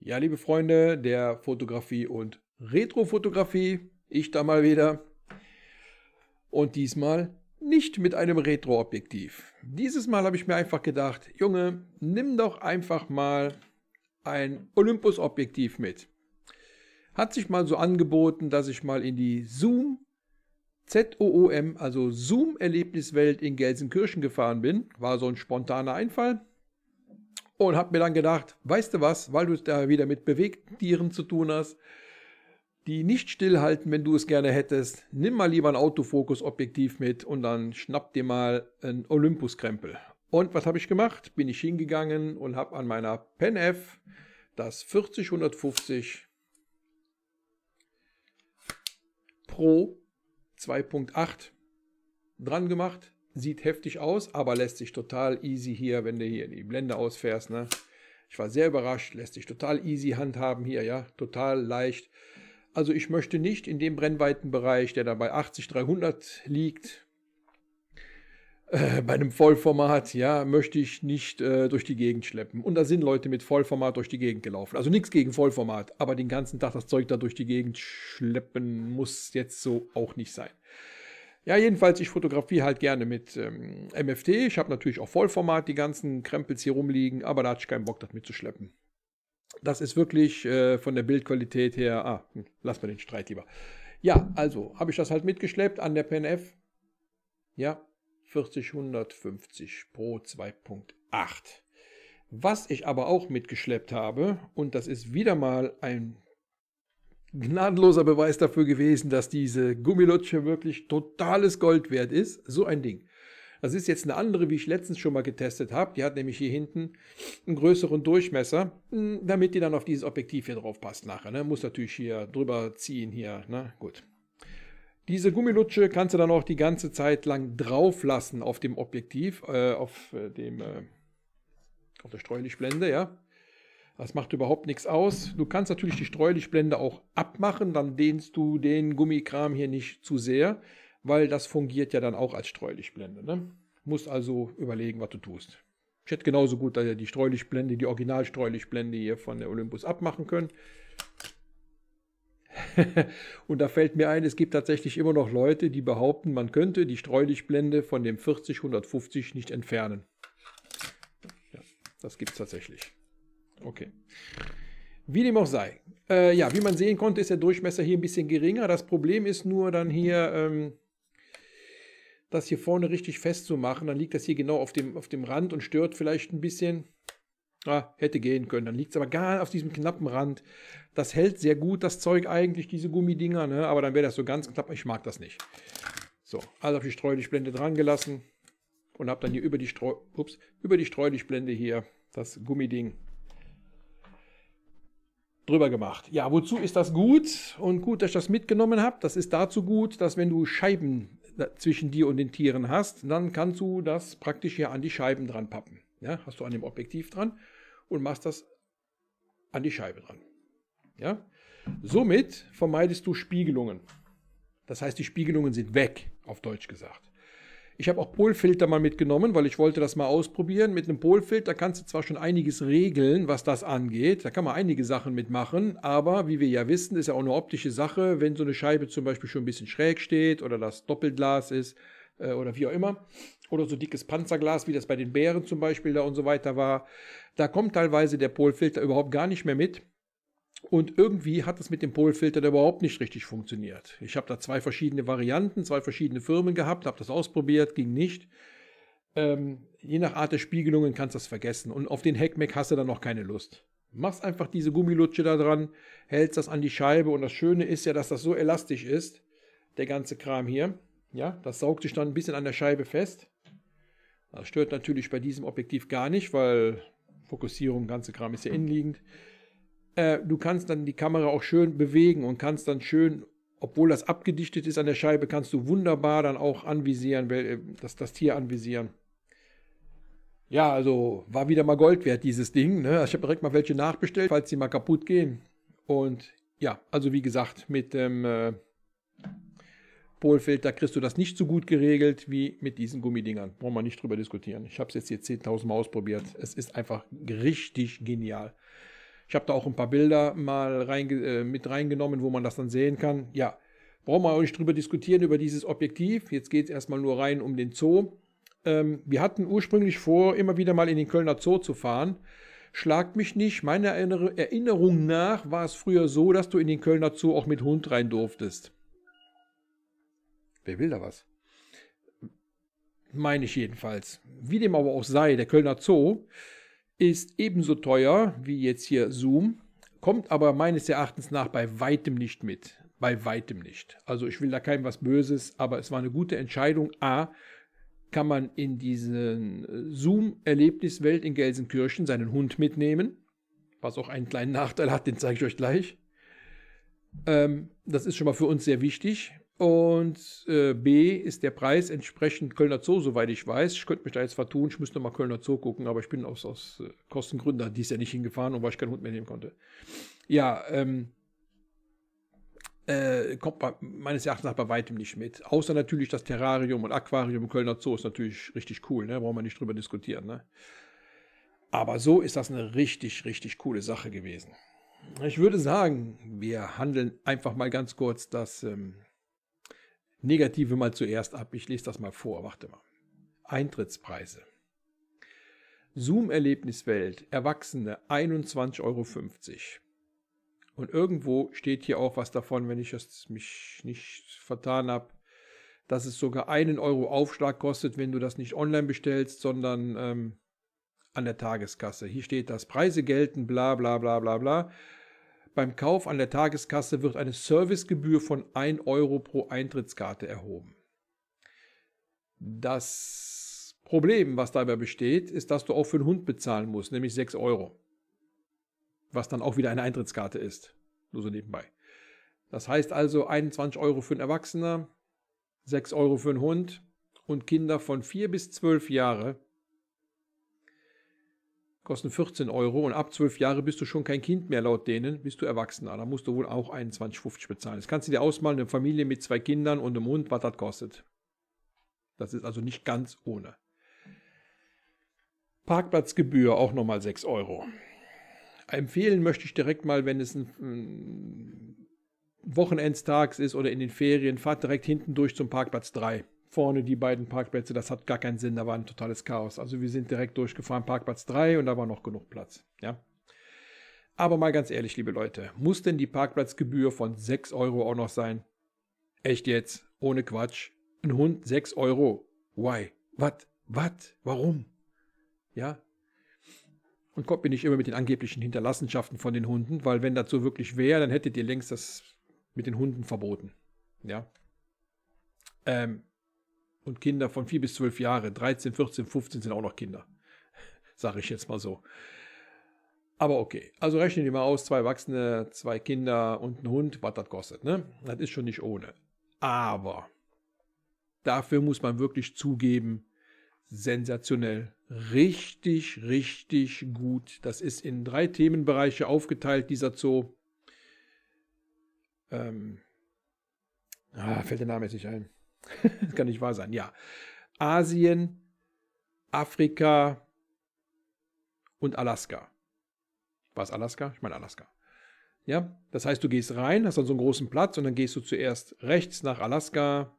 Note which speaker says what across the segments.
Speaker 1: Ja, liebe Freunde der Fotografie und Retrofotografie, ich da mal wieder. Und diesmal nicht mit einem Retro-Objektiv. Dieses Mal habe ich mir einfach gedacht, Junge, nimm doch einfach mal ein Olympus-Objektiv mit. Hat sich mal so angeboten, dass ich mal in die Zoom ZOOM, also Zoom-Erlebniswelt in Gelsenkirchen gefahren bin. War so ein spontaner Einfall. Und habe mir dann gedacht, weißt du was, weil du es da wieder mit bewegten Tieren zu tun hast, die nicht stillhalten, wenn du es gerne hättest, nimm mal lieber ein Autofokus-Objektiv mit und dann schnapp dir mal ein Olympus-Krempel. Und was habe ich gemacht? Bin ich hingegangen und habe an meiner PenF das 40150 Pro 2.8 dran gemacht Sieht heftig aus, aber lässt sich total easy hier, wenn du hier in die Blende ausfährst. Ne? Ich war sehr überrascht, lässt sich total easy handhaben hier, ja, total leicht. Also ich möchte nicht in dem Brennweitenbereich, der da bei 80-300 liegt, äh, bei einem Vollformat, ja, möchte ich nicht äh, durch die Gegend schleppen. Und da sind Leute mit Vollformat durch die Gegend gelaufen. Also nichts gegen Vollformat, aber den ganzen Tag das Zeug da durch die Gegend schleppen muss jetzt so auch nicht sein. Ja, jedenfalls, ich fotografiere halt gerne mit ähm, MFT. Ich habe natürlich auch Vollformat, die ganzen Krempels hier rumliegen, aber da hatte ich keinen Bock, das mitzuschleppen. Das ist wirklich äh, von der Bildqualität her. Ah, hm, lass mal den Streit lieber. Ja, also habe ich das halt mitgeschleppt an der PNF. Ja, 40, Pro 2.8. Was ich aber auch mitgeschleppt habe, und das ist wieder mal ein gnadenloser Beweis dafür gewesen, dass diese Gummilutsche wirklich totales Gold wert ist. So ein Ding. Das ist jetzt eine andere, wie ich letztens schon mal getestet habe. Die hat nämlich hier hinten einen größeren Durchmesser, hm, damit die dann auf dieses Objektiv hier drauf passt nachher. Ne? Muss natürlich hier drüber ziehen hier. Na ne? gut. Diese Gummilutsche kannst du dann auch die ganze Zeit lang drauf lassen auf dem Objektiv, äh, auf äh, dem, äh, auf der Streulichblende, ja. Das macht überhaupt nichts aus. Du kannst natürlich die Streulichblende auch abmachen, dann dehnst du den Gummikram hier nicht zu sehr, weil das fungiert ja dann auch als Streulichblende. Ne? Musst also überlegen, was du tust. Ich hätte genauso gut die Streulichblende, die original Originalstreulichblende hier von der Olympus abmachen können. und da fällt mir ein, es gibt tatsächlich immer noch Leute, die behaupten, man könnte die Streulichblende von dem 40-150 nicht entfernen. Ja, das gibt es tatsächlich. Okay. Wie dem auch sei. Äh, ja, wie man sehen konnte, ist der Durchmesser hier ein bisschen geringer. Das Problem ist nur dann hier, ähm, das hier vorne richtig festzumachen. Dann liegt das hier genau auf dem, auf dem Rand und stört vielleicht ein bisschen. Ah, hätte gehen können. Dann liegt es aber gar auf diesem knappen Rand. Das hält sehr gut, das Zeug eigentlich, diese Gummidinger. Ne? Aber dann wäre das so ganz knapp. Ich mag das nicht. So, also auf die Streulichblende dran gelassen und habe dann hier über die, Streu ups, über die Streulichtblende hier das Gummiding drüber gemacht. Ja, wozu ist das gut? Und gut, dass ich das mitgenommen habe. Das ist dazu gut, dass wenn du Scheiben äh, zwischen dir und den Tieren hast, dann kannst du das praktisch hier an die Scheiben dran pappen. Ja, hast du an dem Objektiv dran und machst das an die Scheibe dran. Ja? Somit vermeidest du Spiegelungen. Das heißt, die Spiegelungen sind weg, auf Deutsch gesagt. Ich habe auch Polfilter mal mitgenommen, weil ich wollte das mal ausprobieren. Mit einem Polfilter kannst du zwar schon einiges regeln, was das angeht. Da kann man einige Sachen mitmachen, aber wie wir ja wissen, ist ja auch eine optische Sache, wenn so eine Scheibe zum Beispiel schon ein bisschen schräg steht oder das Doppelglas ist äh, oder wie auch immer. Oder so dickes Panzerglas, wie das bei den Bären zum Beispiel da und so weiter war. Da kommt teilweise der Polfilter überhaupt gar nicht mehr mit. Und irgendwie hat es mit dem Polfilter überhaupt nicht richtig funktioniert. Ich habe da zwei verschiedene Varianten, zwei verschiedene Firmen gehabt, habe das ausprobiert, ging nicht. Ähm, je nach Art der Spiegelungen kannst du das vergessen. Und auf den Heckmeck hast du dann noch keine Lust. Machst einfach diese Gummilutsche da dran, hältst das an die Scheibe und das Schöne ist ja, dass das so elastisch ist, der ganze Kram hier. Ja, das saugt sich dann ein bisschen an der Scheibe fest. Das stört natürlich bei diesem Objektiv gar nicht, weil Fokussierung, ganze Kram ist ja hm. innenliegend. Äh, du kannst dann die Kamera auch schön bewegen und kannst dann schön, obwohl das abgedichtet ist an der Scheibe, kannst du wunderbar dann auch anvisieren, äh, das, das Tier anvisieren. Ja, also war wieder mal Gold wert, dieses Ding. Ne? Ich habe direkt mal welche nachbestellt, falls sie mal kaputt gehen. Und ja, also wie gesagt, mit dem äh, Polfilter kriegst du das nicht so gut geregelt wie mit diesen Gummidingern. Brauchen wir nicht drüber diskutieren. Ich habe es jetzt hier 10.000 Mal ausprobiert. Es ist einfach richtig genial. Ich habe da auch ein paar Bilder mal rein, äh, mit reingenommen, wo man das dann sehen kann. Ja, brauchen wir auch nicht drüber diskutieren, über dieses Objektiv. Jetzt geht es erstmal nur rein um den Zoo. Ähm, wir hatten ursprünglich vor, immer wieder mal in den Kölner Zoo zu fahren. Schlagt mich nicht, meiner Erinnerung nach war es früher so, dass du in den Kölner Zoo auch mit Hund rein durftest. Wer will da was? Meine ich jedenfalls. Wie dem aber auch sei, der Kölner Zoo ist ebenso teuer wie jetzt hier Zoom, kommt aber meines Erachtens nach bei weitem nicht mit. Bei weitem nicht. Also ich will da keinem was Böses, aber es war eine gute Entscheidung. A, kann man in diesen äh, Zoom-Erlebniswelt in Gelsenkirchen seinen Hund mitnehmen, was auch einen kleinen Nachteil hat, den zeige ich euch gleich. Ähm, das ist schon mal für uns sehr wichtig, und äh, B ist der Preis entsprechend Kölner Zoo, soweit ich weiß. Ich könnte mich da jetzt vertun, ich müsste mal Kölner Zoo gucken, aber ich bin aus, aus äh, Kostengründen dies ja nicht hingefahren und weil ich keinen Hund mehr nehmen konnte. Ja, ähm, äh, kommt bei, meines Erachtens nach bei weitem nicht mit. Außer natürlich das Terrarium und Aquarium Kölner Zoo ist natürlich richtig cool, ne? Brauchen wir nicht drüber diskutieren, ne? Aber so ist das eine richtig, richtig coole Sache gewesen. Ich würde sagen, wir handeln einfach mal ganz kurz das. Ähm, Negative mal zuerst ab. Ich lese das mal vor. Warte mal. Eintrittspreise. Zoom-Erlebniswelt, Erwachsene 21,50 Euro. Und irgendwo steht hier auch was davon, wenn ich mich nicht vertan habe, dass es sogar einen Euro Aufschlag kostet, wenn du das nicht online bestellst, sondern ähm, an der Tageskasse. Hier steht, das, Preise gelten, bla bla bla bla bla. Beim Kauf an der Tageskasse wird eine Servicegebühr von 1 Euro pro Eintrittskarte erhoben. Das Problem, was dabei besteht, ist, dass du auch für einen Hund bezahlen musst, nämlich 6 Euro. Was dann auch wieder eine Eintrittskarte ist. Nur so nebenbei. Das heißt also 21 Euro für einen Erwachsener, 6 Euro für einen Hund und Kinder von 4 bis 12 Jahren kosten 14 Euro und ab 12 Jahre bist du schon kein Kind mehr laut denen, bist du Erwachsener. Ah, da musst du wohl auch 21,50 bezahlen. Das kannst du dir ausmalen, eine Familie mit zwei Kindern und einem Hund, was das kostet. Das ist also nicht ganz ohne. Parkplatzgebühr auch nochmal 6 Euro. Empfehlen möchte ich direkt mal, wenn es ein Wochenendstags ist oder in den Ferien, fahrt direkt hinten durch zum Parkplatz 3 vorne die beiden Parkplätze, das hat gar keinen Sinn, da war ein totales Chaos. Also wir sind direkt durchgefahren, Parkplatz 3 und da war noch genug Platz. Ja. Aber mal ganz ehrlich, liebe Leute, muss denn die Parkplatzgebühr von 6 Euro auch noch sein? Echt jetzt? Ohne Quatsch. Ein Hund 6 Euro. Why? Wat? Wat? Warum? Ja. Und kommt mir nicht immer mit den angeblichen Hinterlassenschaften von den Hunden, weil wenn das so wirklich wäre, dann hättet ihr längst das mit den Hunden verboten. Ja. Ähm, und Kinder von 4 bis 12 Jahre. 13, 14, 15 sind auch noch Kinder. Sage ich jetzt mal so. Aber okay, also rechnen die mal aus, zwei Erwachsene, zwei Kinder und ein Hund, was das kostet, ne? Das ist schon nicht ohne. Aber dafür muss man wirklich zugeben, sensationell, richtig, richtig gut. Das ist in drei Themenbereiche aufgeteilt, dieser Zoo. Ähm, ah, fällt der Name jetzt nicht ein das kann nicht wahr sein, ja. Asien, Afrika und Alaska. War es Alaska? Ich meine Alaska. Ja, das heißt, du gehst rein, hast dann so einen großen Platz und dann gehst du zuerst rechts nach Alaska,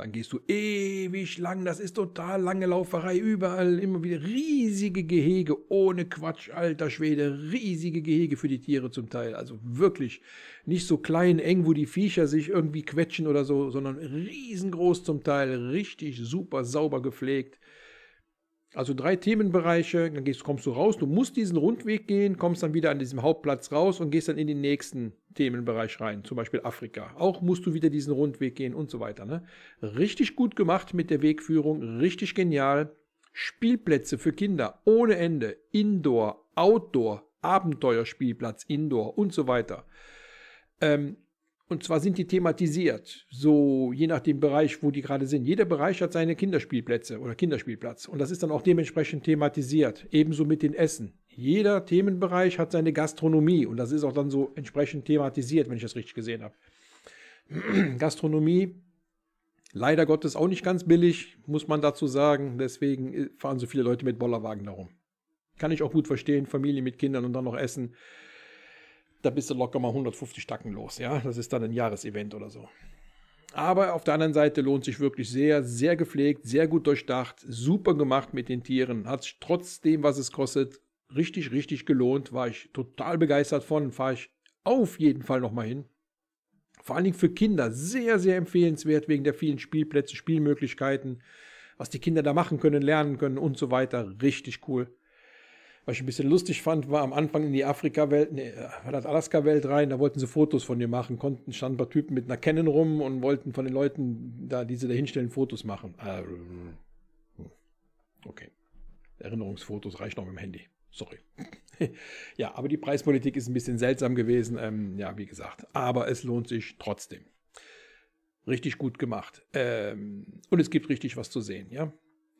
Speaker 1: dann gehst du ewig lang, das ist total lange Lauferei, überall immer wieder riesige Gehege, ohne Quatsch, alter Schwede, riesige Gehege für die Tiere zum Teil. Also wirklich nicht so klein, eng, wo die Viecher sich irgendwie quetschen oder so, sondern riesengroß zum Teil, richtig super sauber gepflegt. Also drei Themenbereiche, dann gehst, kommst du raus, du musst diesen Rundweg gehen, kommst dann wieder an diesem Hauptplatz raus und gehst dann in den nächsten Themenbereich rein, zum Beispiel Afrika. Auch musst du wieder diesen Rundweg gehen und so weiter. Ne? Richtig gut gemacht mit der Wegführung, richtig genial. Spielplätze für Kinder ohne Ende, Indoor, Outdoor, Abenteuerspielplatz, Indoor und so weiter. Ähm, und zwar sind die thematisiert, so je nach dem Bereich, wo die gerade sind. Jeder Bereich hat seine Kinderspielplätze oder Kinderspielplatz. Und das ist dann auch dementsprechend thematisiert. Ebenso mit den Essen. Jeder Themenbereich hat seine Gastronomie. Und das ist auch dann so entsprechend thematisiert, wenn ich das richtig gesehen habe. Gastronomie, leider Gottes auch nicht ganz billig, muss man dazu sagen. Deswegen äh, fahren so viele Leute mit Bollerwagen darum. Kann ich auch gut verstehen. Familie mit Kindern und dann noch Essen da bist du locker mal 150 Tacken los. Ja, das ist dann ein Jahresevent oder so. Aber auf der anderen Seite lohnt sich wirklich sehr, sehr gepflegt, sehr gut durchdacht, super gemacht mit den Tieren. Hat sich trotzdem, was es kostet, richtig, richtig gelohnt. War ich total begeistert von. Fahre ich auf jeden Fall nochmal hin. Vor allen Dingen für Kinder sehr, sehr empfehlenswert wegen der vielen Spielplätze, Spielmöglichkeiten, was die Kinder da machen können, lernen können und so weiter. Richtig cool. Was ich ein bisschen lustig fand, war am Anfang in die Afrika-Welt, nee, äh, das Alaska-Welt rein, da wollten sie Fotos von dir machen, konnten, standen ein paar Typen mit einer Canon rum und wollten von den Leuten, da, die sie da hinstellen, Fotos machen. Ah, hm, hm. Okay. Erinnerungsfotos reicht noch mit dem Handy. Sorry. ja, aber die Preispolitik ist ein bisschen seltsam gewesen. Ähm, ja, wie gesagt. Aber es lohnt sich trotzdem. Richtig gut gemacht. Ähm, und es gibt richtig was zu sehen, ja.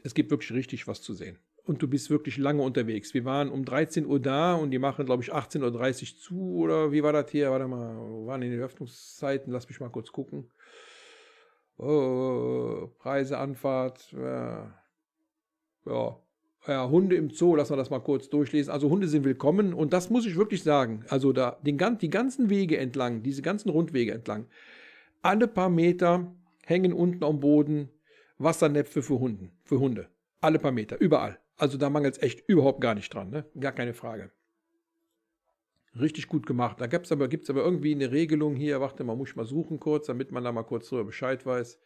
Speaker 1: Es gibt wirklich richtig was zu sehen und du bist wirklich lange unterwegs. Wir waren um 13 Uhr da und die machen, glaube ich, 18.30 Uhr zu oder wie war das hier? Warte mal, waren in den Öffnungszeiten? Lass mich mal kurz gucken. Oh, Preise, Anfahrt, ja. ja. ja. Hunde im Zoo, lass mal das mal kurz durchlesen. Also Hunde sind willkommen und das muss ich wirklich sagen. Also da den, die ganzen Wege entlang, diese ganzen Rundwege entlang, alle paar Meter hängen unten am Boden Wassernäpfe für Hunden, für Hunde. Alle paar Meter, überall. Also da mangelt es echt überhaupt gar nicht dran, ne? gar keine Frage. Richtig gut gemacht. Da gibt es aber, gibt's aber irgendwie eine Regelung hier. Warte mal, muss ich mal suchen kurz, damit man da mal kurz drüber Bescheid weiß.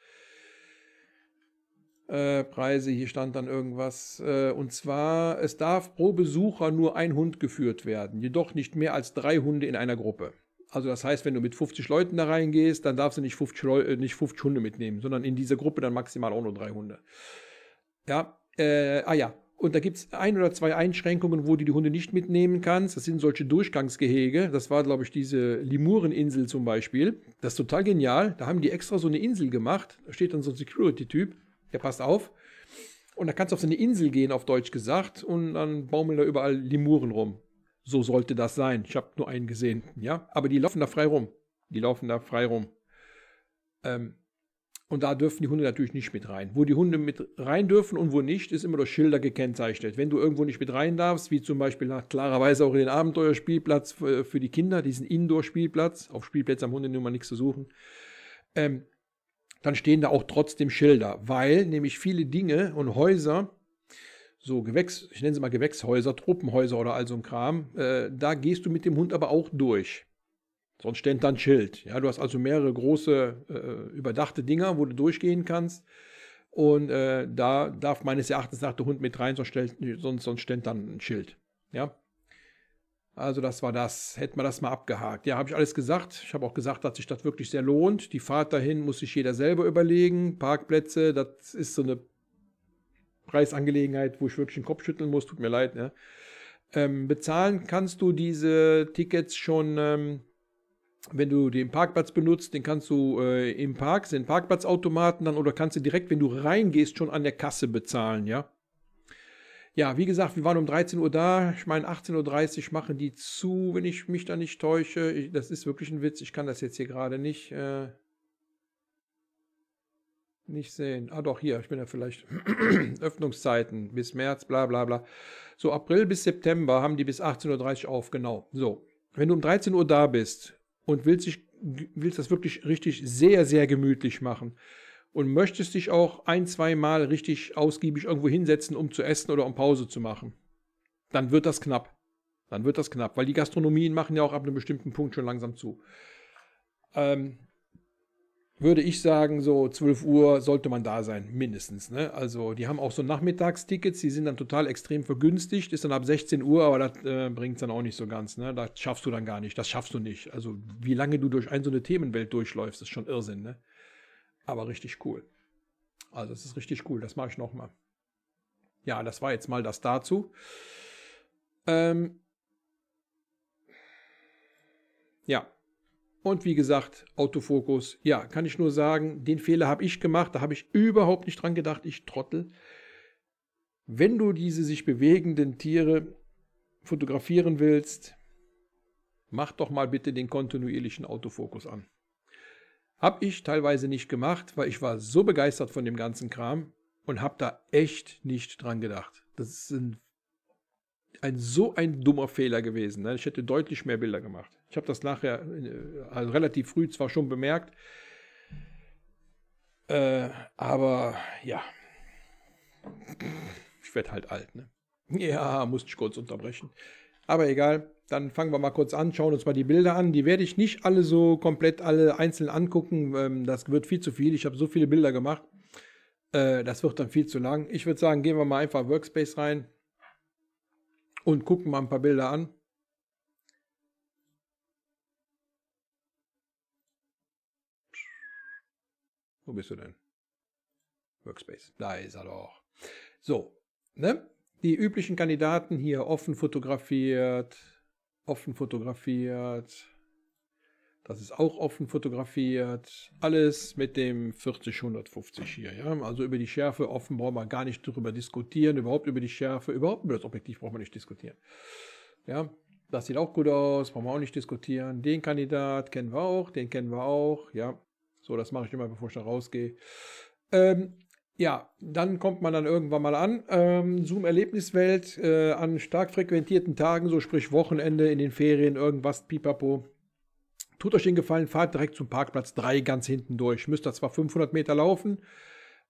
Speaker 1: Äh, Preise, hier stand dann irgendwas. Äh, und zwar, es darf pro Besucher nur ein Hund geführt werden, jedoch nicht mehr als drei Hunde in einer Gruppe. Also das heißt, wenn du mit 50 Leuten da reingehst, dann darfst du nicht 50, Leu äh, nicht 50 Hunde mitnehmen, sondern in dieser Gruppe dann maximal auch nur drei Hunde. Ja, äh, ah ja, und da gibt es ein oder zwei Einschränkungen, wo du die Hunde nicht mitnehmen kannst. Das sind solche Durchgangsgehege. Das war, glaube ich, diese Limureninsel zum Beispiel. Das ist total genial. Da haben die extra so eine Insel gemacht. Da steht dann so ein Security-Typ, der passt auf. Und da kannst du auf so eine Insel gehen, auf Deutsch gesagt, und dann baumeln da überall Limuren rum. So sollte das sein. Ich habe nur einen gesehen, ja. Aber die laufen da frei rum. Die laufen da frei rum. Ähm, und da dürfen die Hunde natürlich nicht mit rein. Wo die Hunde mit rein dürfen und wo nicht, ist immer durch Schilder gekennzeichnet. Wenn du irgendwo nicht mit rein darfst, wie zum Beispiel na, klarerweise auch in den Abenteuerspielplatz für, äh, für die Kinder, diesen Indoor-Spielplatz, auf Spielplätzen am Hunde nun mal nichts zu suchen, ähm, dann stehen da auch trotzdem Schilder, weil nämlich viele Dinge und Häuser, so Gewächs, ich nenne sie mal Gewächshäuser, Truppenhäuser oder all so ein Kram, äh, da gehst du mit dem Hund aber auch durch. Sonst steht dann Schild. Ja, du hast also mehrere große äh, überdachte Dinger, wo du durchgehen kannst. Und äh, da darf meines Erachtens nach der Hund mit rein, sonst, stellt, sonst, sonst dann ein Schild. Ja. Also das war das. Hätten wir das mal abgehakt. Ja, habe ich alles gesagt. Ich habe auch gesagt, dass sich das wirklich sehr lohnt. Die Fahrt dahin muss sich jeder selber überlegen. Parkplätze, das ist so eine Preisangelegenheit, wo ich wirklich den Kopf schütteln muss. Tut mir leid. Ne? Ähm, bezahlen kannst du diese Tickets schon... Ähm, wenn du den Parkplatz benutzt, den kannst du äh, im Park, sind Parkplatzautomaten dann oder kannst du direkt, wenn du reingehst, schon an der Kasse bezahlen, ja. Ja, wie gesagt, wir waren um 13 Uhr da. Ich meine, 18.30 Uhr machen die zu, wenn ich mich da nicht täusche. Ich, das ist wirklich ein Witz. Ich kann das jetzt hier gerade nicht, äh, nicht sehen. Ah, doch, hier. Ich bin ja vielleicht Öffnungszeiten bis März, bla, bla, bla. So, April bis September haben die bis 18.30 Uhr auf. Genau. So. Wenn du um 13 Uhr da bist und willst, dich, willst das wirklich richtig sehr, sehr gemütlich machen und möchtest dich auch ein, zwei Mal richtig ausgiebig irgendwo hinsetzen, um zu essen oder um Pause zu machen, dann wird das knapp. Dann wird das knapp, weil die Gastronomien machen ja auch ab einem bestimmten Punkt schon langsam zu. Ähm, würde ich sagen, so 12 Uhr sollte man da sein, mindestens. Ne? Also die haben auch so Nachmittagstickets, die sind dann total extrem vergünstigt, ist dann ab 16 Uhr, aber das äh, bringt es dann auch nicht so ganz. Ne? Das schaffst du dann gar nicht, das schaffst du nicht. Also wie lange du durch ein so eine Themenwelt durchläufst, ist schon Irrsinn. Ne? Aber richtig cool. Also es ist richtig cool, das mache ich nochmal. Ja, das war jetzt mal das dazu. Ähm ja, und wie gesagt, Autofokus, ja, kann ich nur sagen, den Fehler habe ich gemacht, da habe ich überhaupt nicht dran gedacht, ich Trottel. Wenn du diese sich bewegenden Tiere fotografieren willst, mach doch mal bitte den kontinuierlichen Autofokus an. Habe ich teilweise nicht gemacht, weil ich war so begeistert von dem ganzen Kram und habe da echt nicht dran gedacht. Das sind ein so ein dummer Fehler gewesen. Ne? Ich hätte deutlich mehr Bilder gemacht. Ich habe das nachher äh, also relativ früh zwar schon bemerkt, äh, aber ja, ich werde halt alt. Ne? Ja, musste ich kurz unterbrechen. Aber egal, dann fangen wir mal kurz an, schauen uns mal die Bilder an. Die werde ich nicht alle so komplett alle einzeln angucken. Ähm, das wird viel zu viel. Ich habe so viele Bilder gemacht. Äh, das wird dann viel zu lang. Ich würde sagen, gehen wir mal einfach Workspace rein und gucken mal ein paar Bilder an. Wo bist du denn? Workspace. Da ist er doch. So, ne? Die üblichen Kandidaten hier offen fotografiert, offen fotografiert, das ist auch offen fotografiert. Alles mit dem 40-150 hier. Ja? Also über die Schärfe offen brauchen wir gar nicht darüber diskutieren. Überhaupt über die Schärfe, überhaupt über das Objektiv brauchen wir nicht diskutieren. Ja, das sieht auch gut aus, brauchen wir auch nicht diskutieren. Den Kandidat kennen wir auch, den kennen wir auch. Ja, so, das mache ich immer, bevor ich da rausgehe. Ähm, ja, dann kommt man dann irgendwann mal an. Ähm, Zoom-Erlebniswelt äh, an stark frequentierten Tagen, so sprich Wochenende in den Ferien, irgendwas, pipapo. Tut euch den Gefallen, fahrt direkt zum Parkplatz 3 ganz hinten durch. Müsst da zwar 500 Meter laufen,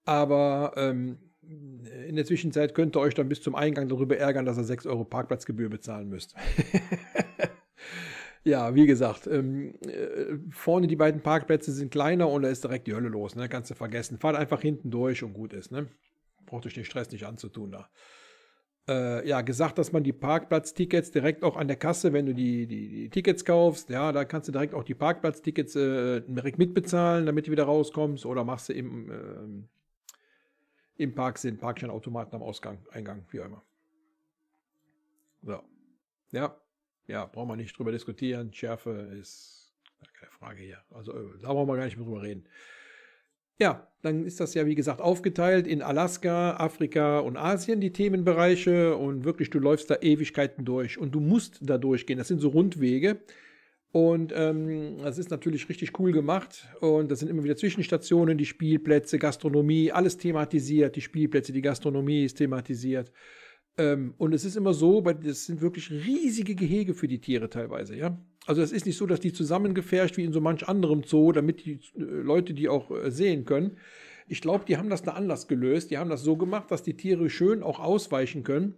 Speaker 1: aber ähm, in der Zwischenzeit könnt ihr euch dann bis zum Eingang darüber ärgern, dass ihr 6 Euro Parkplatzgebühr bezahlen müsst. ja, wie gesagt, ähm, äh, vorne die beiden Parkplätze sind kleiner und da ist direkt die Hölle los. Ne? Kannst du vergessen. Fahrt einfach hinten durch und gut ist. Ne? Braucht euch den Stress nicht anzutun da äh, ja, gesagt, dass man die Parkplatztickets direkt auch an der Kasse, wenn du die, die, die Tickets kaufst, ja, da kannst du direkt auch die Parkplatztickets äh, direkt mitbezahlen, damit du wieder rauskommst oder machst du im, äh, im Park sind Parkscheinautomaten am Ausgang, Eingang, wie auch immer. So. Ja, ja, brauchen wir nicht drüber diskutieren. Schärfe ist keine Frage hier. Also äh, da brauchen wir gar nicht mehr drüber reden. Ja, dann ist das ja, wie gesagt, aufgeteilt in Alaska, Afrika und Asien, die Themenbereiche. Und wirklich, du läufst da Ewigkeiten durch und du musst da durchgehen. Das sind so Rundwege. Und ähm, das ist natürlich richtig cool gemacht. Und das sind immer wieder Zwischenstationen, die Spielplätze, Gastronomie, alles thematisiert. Die Spielplätze, die Gastronomie ist thematisiert. Ähm, und es ist immer so, das sind wirklich riesige Gehege für die Tiere teilweise, ja. Also es ist nicht so, dass die zusammengefärscht wie in so manch anderem Zoo, damit die äh, Leute die auch äh, sehen können. Ich glaube, die haben das da anders gelöst. Die haben das so gemacht, dass die Tiere schön auch ausweichen können.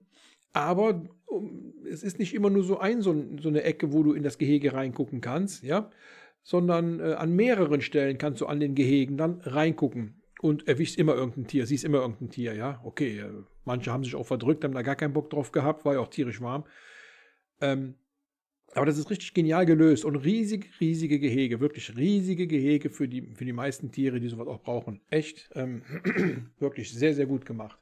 Speaker 1: Aber um, es ist nicht immer nur so ein, so, so, eine Ecke, wo du in das Gehege reingucken kannst, ja. Sondern äh, an mehreren Stellen kannst du an den Gehegen dann reingucken und erwischst immer irgendein Tier, siehst immer irgendein Tier, ja. Okay, äh, Manche haben sich auch verdrückt, haben da gar keinen Bock drauf gehabt, war ja auch tierisch warm. Ähm, aber das ist richtig genial gelöst und riesige, riesige Gehege, wirklich riesige Gehege für die, für die meisten Tiere, die sowas auch brauchen. Echt, ähm, wirklich sehr, sehr gut gemacht.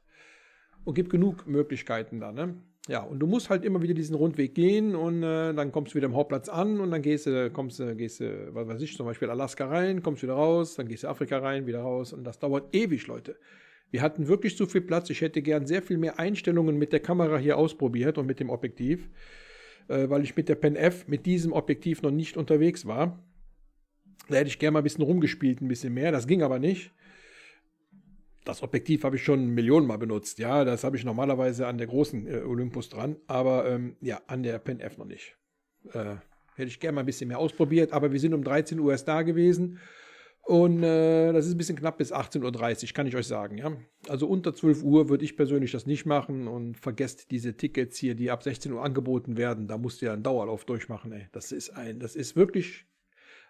Speaker 1: Und gibt genug Möglichkeiten da, ne? Ja, und du musst halt immer wieder diesen Rundweg gehen und äh, dann kommst du wieder am Hauptplatz an und dann gehst du, kommst gehst du, was weiß ich, zum Beispiel Alaska rein, kommst wieder raus, dann gehst du Afrika rein, wieder raus und das dauert ewig, Leute. Wir hatten wirklich zu viel Platz. Ich hätte gern sehr viel mehr Einstellungen mit der Kamera hier ausprobiert und mit dem Objektiv, äh, weil ich mit der Pen F mit diesem Objektiv noch nicht unterwegs war. Da hätte ich gern mal ein bisschen rumgespielt, ein bisschen mehr. Das ging aber nicht. Das Objektiv habe ich schon Millionen Mal benutzt. Ja, das habe ich normalerweise an der großen äh, Olympus dran, aber ähm, ja, an der Pen F noch nicht. Äh, hätte ich gern mal ein bisschen mehr ausprobiert, aber wir sind um 13 Uhr erst da gewesen und äh, das ist ein bisschen knapp bis 18.30 Uhr, kann ich euch sagen. Ja? Also unter 12 Uhr würde ich persönlich das nicht machen und vergesst diese Tickets hier, die ab 16 Uhr angeboten werden. Da musst du ja einen Dauerlauf durchmachen. Ey. Das ist ein, das ist wirklich.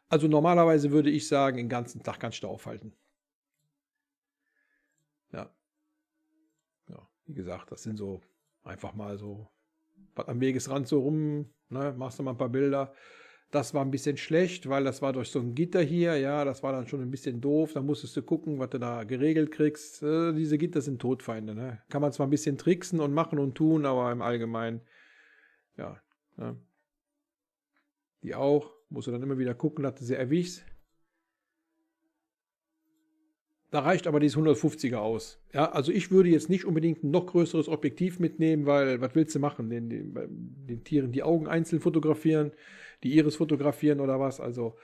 Speaker 1: Also normalerweise würde ich sagen, den ganzen Tag kannst du aufhalten. Ja. ja. Wie gesagt, das sind so einfach mal so am Wegesrand so rum, ne? machst du mal ein paar Bilder. Das war ein bisschen schlecht, weil das war durch so ein Gitter hier, ja, das war dann schon ein bisschen doof. Da musstest du gucken, was du da geregelt kriegst. Äh, diese Gitter sind Todfeinde, ne? Kann man zwar ein bisschen tricksen und machen und tun, aber im Allgemeinen, ja. Ne? Die auch, musst du dann immer wieder gucken, dass du sie erwischst. Da reicht aber dieses 150er aus. Ja, also ich würde jetzt nicht unbedingt ein noch größeres Objektiv mitnehmen, weil was willst du machen? Den, den, den Tieren die Augen einzeln fotografieren die Iris fotografieren oder was. Also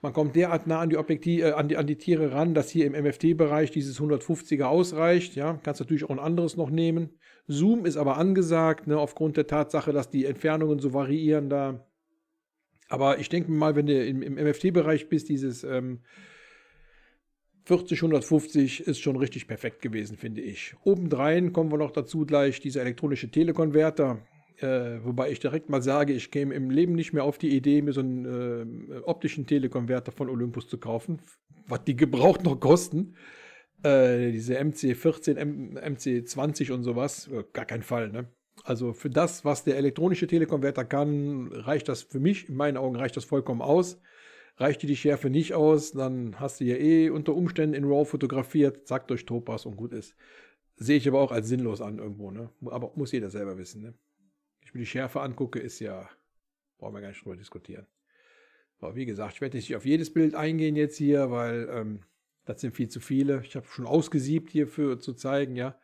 Speaker 1: man kommt derart nah an die, Objektiv, äh, an die, an die Tiere ran, dass hier im MFT-Bereich dieses 150er ausreicht. Ja, kannst natürlich auch ein anderes noch nehmen. Zoom ist aber angesagt, ne, aufgrund der Tatsache, dass die Entfernungen so variieren da. Aber ich denke mal, wenn du im, im MFT-Bereich bist, dieses ähm, 40, 150 ist schon richtig perfekt gewesen, finde ich. Obendrein kommen wir noch dazu gleich dieser elektronische Telekonverter. Äh, wobei ich direkt mal sage, ich käme im Leben nicht mehr auf die Idee, mir so einen äh, optischen Telekonverter von Olympus zu kaufen, was die gebraucht noch kosten. Äh, diese MC14, M MC20 und sowas, äh, gar kein Fall, ne? Also für das, was der elektronische Telekonverter kann, reicht das für mich, in meinen Augen reicht das vollkommen aus. Reicht dir die Schärfe nicht aus, dann hast du ja eh unter Umständen in RAW fotografiert, sagt euch Topaz und gut ist. Sehe ich aber auch als sinnlos an irgendwo, ne? Aber muss jeder selber wissen, ne? ich mir die Schärfe angucke, ist ja, brauchen wir gar nicht drüber diskutieren. Aber wie gesagt, ich werde nicht auf jedes Bild eingehen jetzt hier, weil ähm, das sind viel zu viele. Ich habe schon ausgesiebt hierfür zu zeigen, ja.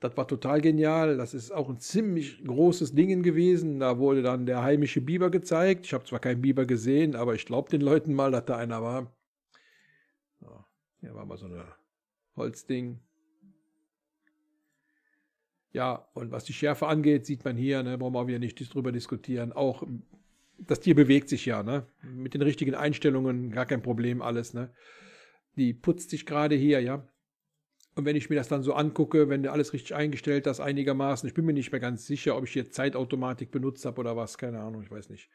Speaker 1: Das war total genial. Das ist auch ein ziemlich großes Ding gewesen. Da wurde dann der heimische Biber gezeigt. Ich habe zwar keinen Biber gesehen, aber ich glaube den Leuten mal, dass da einer war. Ja, hier war mal so ein Holzding. Ja, und was die Schärfe angeht, sieht man hier, ne, brauchen wir wieder nicht drüber diskutieren. Auch das Tier bewegt sich ja, ne? Mit den richtigen Einstellungen, gar kein Problem, alles, ne? Die putzt sich gerade hier, ja. Und wenn ich mir das dann so angucke, wenn du alles richtig eingestellt hast, einigermaßen, ich bin mir nicht mehr ganz sicher, ob ich hier Zeitautomatik benutzt habe oder was, keine Ahnung, ich weiß nicht.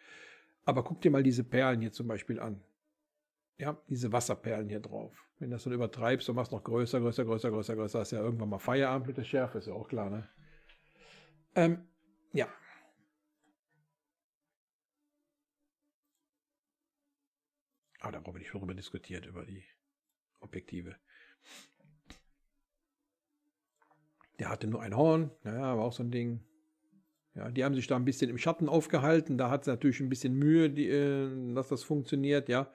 Speaker 1: Aber guck dir mal diese Perlen hier zum Beispiel an ja, diese Wasserperlen hier drauf. Wenn du das dann übertreibst du machst noch größer, größer, größer, größer, größer, hast ja irgendwann mal Feierabend mit der Schärfe, ist ja auch klar, ne? Ähm, ja. Aber da brauchen wir nicht darüber diskutiert, über die Objektive. Der hatte nur ein Horn, naja, war auch so ein Ding. Ja, die haben sich da ein bisschen im Schatten aufgehalten, da hat es natürlich ein bisschen Mühe, die, äh, dass das funktioniert, ja.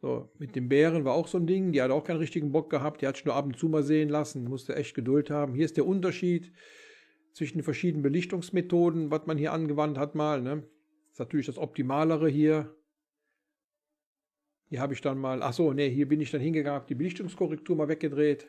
Speaker 1: So, mit dem Bären war auch so ein Ding, die hat auch keinen richtigen Bock gehabt, die hat sich nur ab und zu mal sehen lassen, musste echt Geduld haben. Hier ist der Unterschied zwischen den verschiedenen Belichtungsmethoden, was man hier angewandt hat mal. Ne? Das ist natürlich das Optimalere hier. Hier habe ich dann mal, ach so, nee, hier bin ich dann hingegangen, habe die Belichtungskorrektur mal weggedreht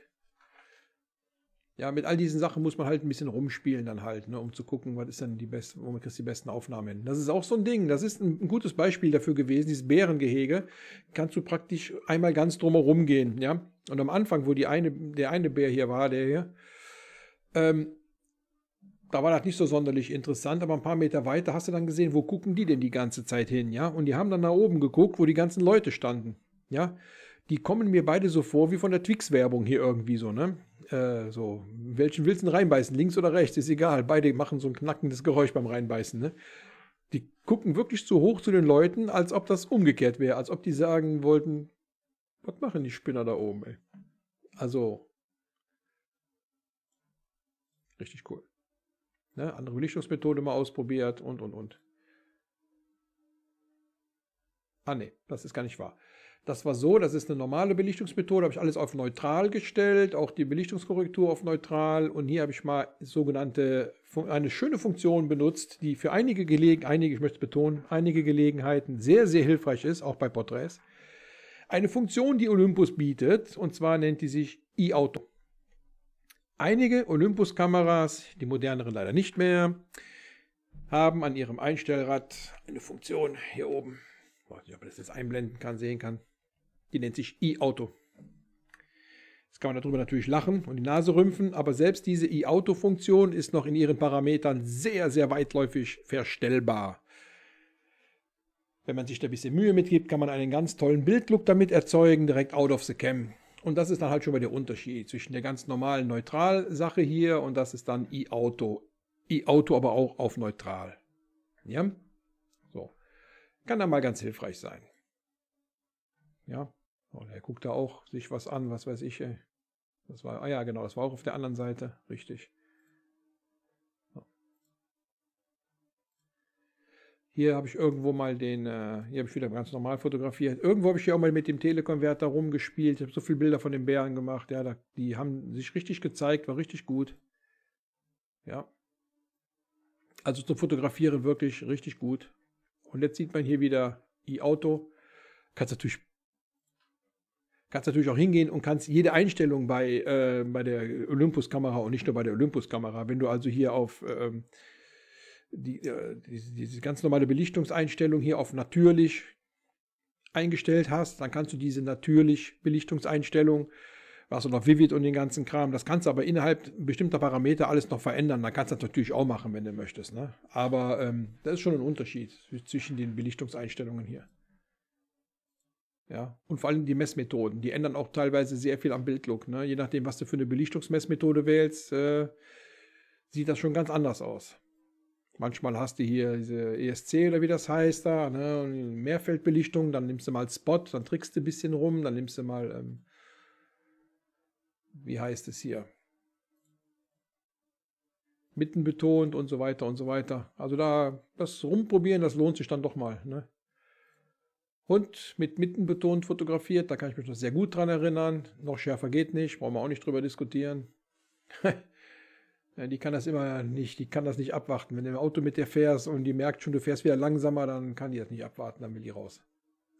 Speaker 1: ja, mit all diesen Sachen muss man halt ein bisschen rumspielen dann halt, ne, um zu gucken, was ist denn die beste, wo man kriegt die besten Aufnahmen hin. Das ist auch so ein Ding. Das ist ein, ein gutes Beispiel dafür gewesen. Dieses Bärengehege kannst du praktisch einmal ganz drumherum gehen, ja. Und am Anfang, wo die eine, der eine Bär hier war, der hier, ähm, da war das nicht so sonderlich interessant, aber ein paar Meter weiter hast du dann gesehen, wo gucken die denn die ganze Zeit hin, ja? Und die haben dann nach oben geguckt, wo die ganzen Leute standen, ja? Die kommen mir beide so vor wie von der Twix-Werbung hier irgendwie so, ne? Äh, so, welchen willst du reinbeißen? Links oder rechts? Ist egal. Beide machen so ein knackendes Geräusch beim Reinbeißen. Ne? Die gucken wirklich zu hoch zu den Leuten, als ob das umgekehrt wäre. Als ob die sagen wollten, was machen die Spinner da oben, ey? Also, richtig cool. Ne? Andere Belichtungsmethode mal ausprobiert und, und, und. Ah, ne, das ist gar nicht wahr. Das war so, das ist eine normale Belichtungsmethode, habe ich alles auf neutral gestellt, auch die Belichtungskorrektur auf neutral und hier habe ich mal sogenannte eine schöne Funktion benutzt, die für einige Gelegenheiten, einige, ich möchte betonen, einige Gelegenheiten sehr, sehr hilfreich ist, auch bei Porträts. Eine Funktion, die Olympus bietet, und zwar nennt die sich e-Auto. Einige Olympus-Kameras, die moderneren leider nicht mehr, haben an ihrem Einstellrad eine Funktion hier oben. Ich weiß nicht, ob man das jetzt einblenden kann, sehen kann. Die nennt sich E-Auto. Jetzt kann man darüber natürlich lachen und die Nase rümpfen, aber selbst diese E-Auto-Funktion ist noch in ihren Parametern sehr, sehr weitläufig verstellbar. Wenn man sich da ein bisschen Mühe mitgibt, kann man einen ganz tollen Bildlook damit erzeugen, direkt out of the cam. Und das ist dann halt schon mal der Unterschied zwischen der ganz normalen Neutral-Sache hier und das ist dann E-Auto. E-Auto aber auch auf neutral. Ja? So. Kann dann mal ganz hilfreich sein. Ja? Und er guckt da auch sich was an, was weiß ich. Das war, ah ja, genau, das war auch auf der anderen Seite, richtig. Hier habe ich irgendwo mal den, äh, hier habe ich wieder ganz normal fotografiert. Irgendwo habe ich hier auch mal mit dem Telekonverter rumgespielt. Ich habe so viele Bilder von den Bären gemacht. Ja, da, die haben sich richtig gezeigt, war richtig gut. Ja. Also zum fotografieren wirklich richtig gut. Und jetzt sieht man hier wieder E-Auto. Kannst natürlich kannst natürlich auch hingehen und kannst jede Einstellung bei, äh, bei der Olympus-Kamera und nicht nur bei der Olympus-Kamera, wenn du also hier auf ähm, die, äh, diese, ganz normale Belichtungseinstellung hier auf natürlich eingestellt hast, dann kannst du diese natürlich Belichtungseinstellung, was du noch Vivid und den ganzen Kram, das kannst du aber innerhalb bestimmter Parameter alles noch verändern. Dann kannst du das natürlich auch machen, wenn du möchtest. Ne? Aber ähm, das ist schon ein Unterschied zwischen den Belichtungseinstellungen hier. Ja. Und vor allem die Messmethoden, die ändern auch teilweise sehr viel am Bildlook. Ne? Je nachdem, was du für eine Belichtungsmessmethode wählst, äh, sieht das schon ganz anders aus. Manchmal hast du hier diese ESC oder wie das heißt da, ne? Mehrfeldbelichtung, dann nimmst du mal Spot, dann trickst du ein bisschen rum, dann nimmst du mal, ähm, wie heißt es hier? Mitten betont und so weiter und so weiter. Also da, das Rumprobieren, das lohnt sich dann doch mal. Ne? und mit Mitten betont fotografiert. Da kann ich mich noch sehr gut dran erinnern. Noch schärfer geht nicht, brauchen wir auch nicht drüber diskutieren. die kann das immer nicht, die kann das nicht abwarten. Wenn du im Auto mit dir fährst und die merkt schon, du fährst wieder langsamer, dann kann die das nicht abwarten, dann will die raus.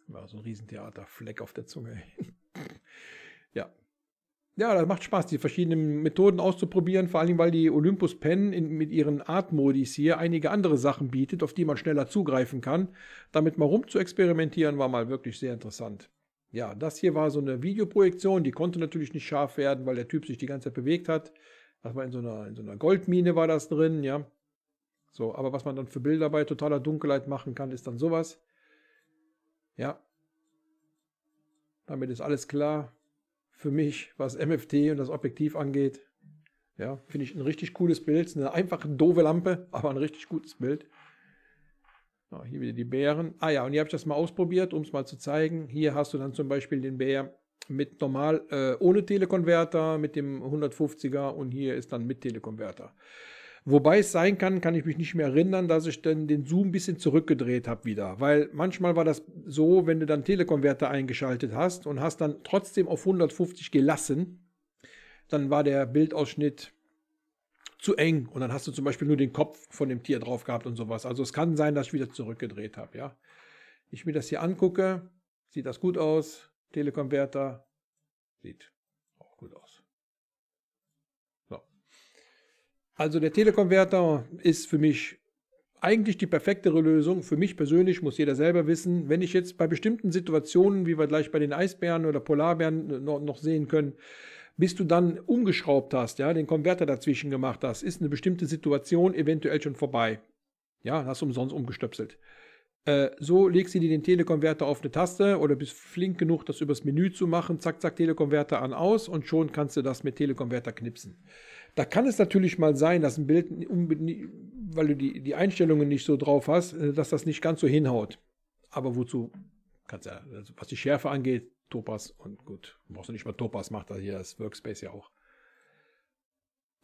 Speaker 1: War so ein Riesentheater, Fleck auf der Zunge. ja, ja, das macht Spaß, die verschiedenen Methoden auszuprobieren, vor allem weil die Olympus Pen in, mit ihren Art-Modis hier einige andere Sachen bietet, auf die man schneller zugreifen kann. Damit mal rumzuexperimentieren war mal wirklich sehr interessant. Ja, das hier war so eine Videoprojektion, die konnte natürlich nicht scharf werden, weil der Typ sich die ganze Zeit bewegt hat. Das war in so einer, in so einer Goldmine war das drin, ja. So, aber was man dann für Bilder bei totaler Dunkelheit machen kann, ist dann sowas. Ja. Damit ist alles klar für mich, was MFT und das Objektiv angeht. Ja, finde ich ein richtig cooles Bild. Eine einfache, doofe Lampe, aber ein richtig gutes Bild. Ja, hier wieder die Bären. Ah ja, und hier habe ich das mal ausprobiert, um es mal zu zeigen. Hier hast du dann zum Beispiel den Bär mit normal, äh, ohne Telekonverter, mit dem 150er und hier ist dann mit Telekonverter. Wobei es sein kann, kann ich mich nicht mehr erinnern, dass ich dann den Zoom ein bisschen zurückgedreht habe wieder. Weil manchmal war das so, wenn du dann Telekonverter eingeschaltet hast und hast dann trotzdem auf 150 gelassen, dann war der Bildausschnitt zu eng und dann hast du zum Beispiel nur den Kopf von dem Tier drauf gehabt und sowas. Also es kann sein, dass ich wieder zurückgedreht habe, ja. Ich mir das hier angucke, sieht das gut aus. Telekonverter sieht auch gut aus. Also der Telekonverter ist für mich eigentlich die perfektere Lösung. Für mich persönlich muss jeder selber wissen, wenn ich jetzt bei bestimmten Situationen, wie wir gleich bei den Eisbären oder Polarbären noch, sehen können, bis du dann umgeschraubt hast, ja, den Konverter dazwischen gemacht hast, ist eine bestimmte Situation eventuell schon vorbei. Ja, hast umsonst umgestöpselt. Äh, so legst du dir den Telekonverter auf eine Taste oder bist flink genug, das übers Menü zu machen. Zack, zack, Telekonverter an, aus und schon kannst du das mit Telekonverter knipsen. Da kann es natürlich mal sein, dass ein Bild, weil du die, die Einstellungen nicht so drauf hast, äh, dass das nicht ganz so hinhaut. Aber wozu? Kannst ja, also was die Schärfe angeht, Topaz und gut, brauchst du nicht mal Topaz, macht da hier das Workspace ja auch.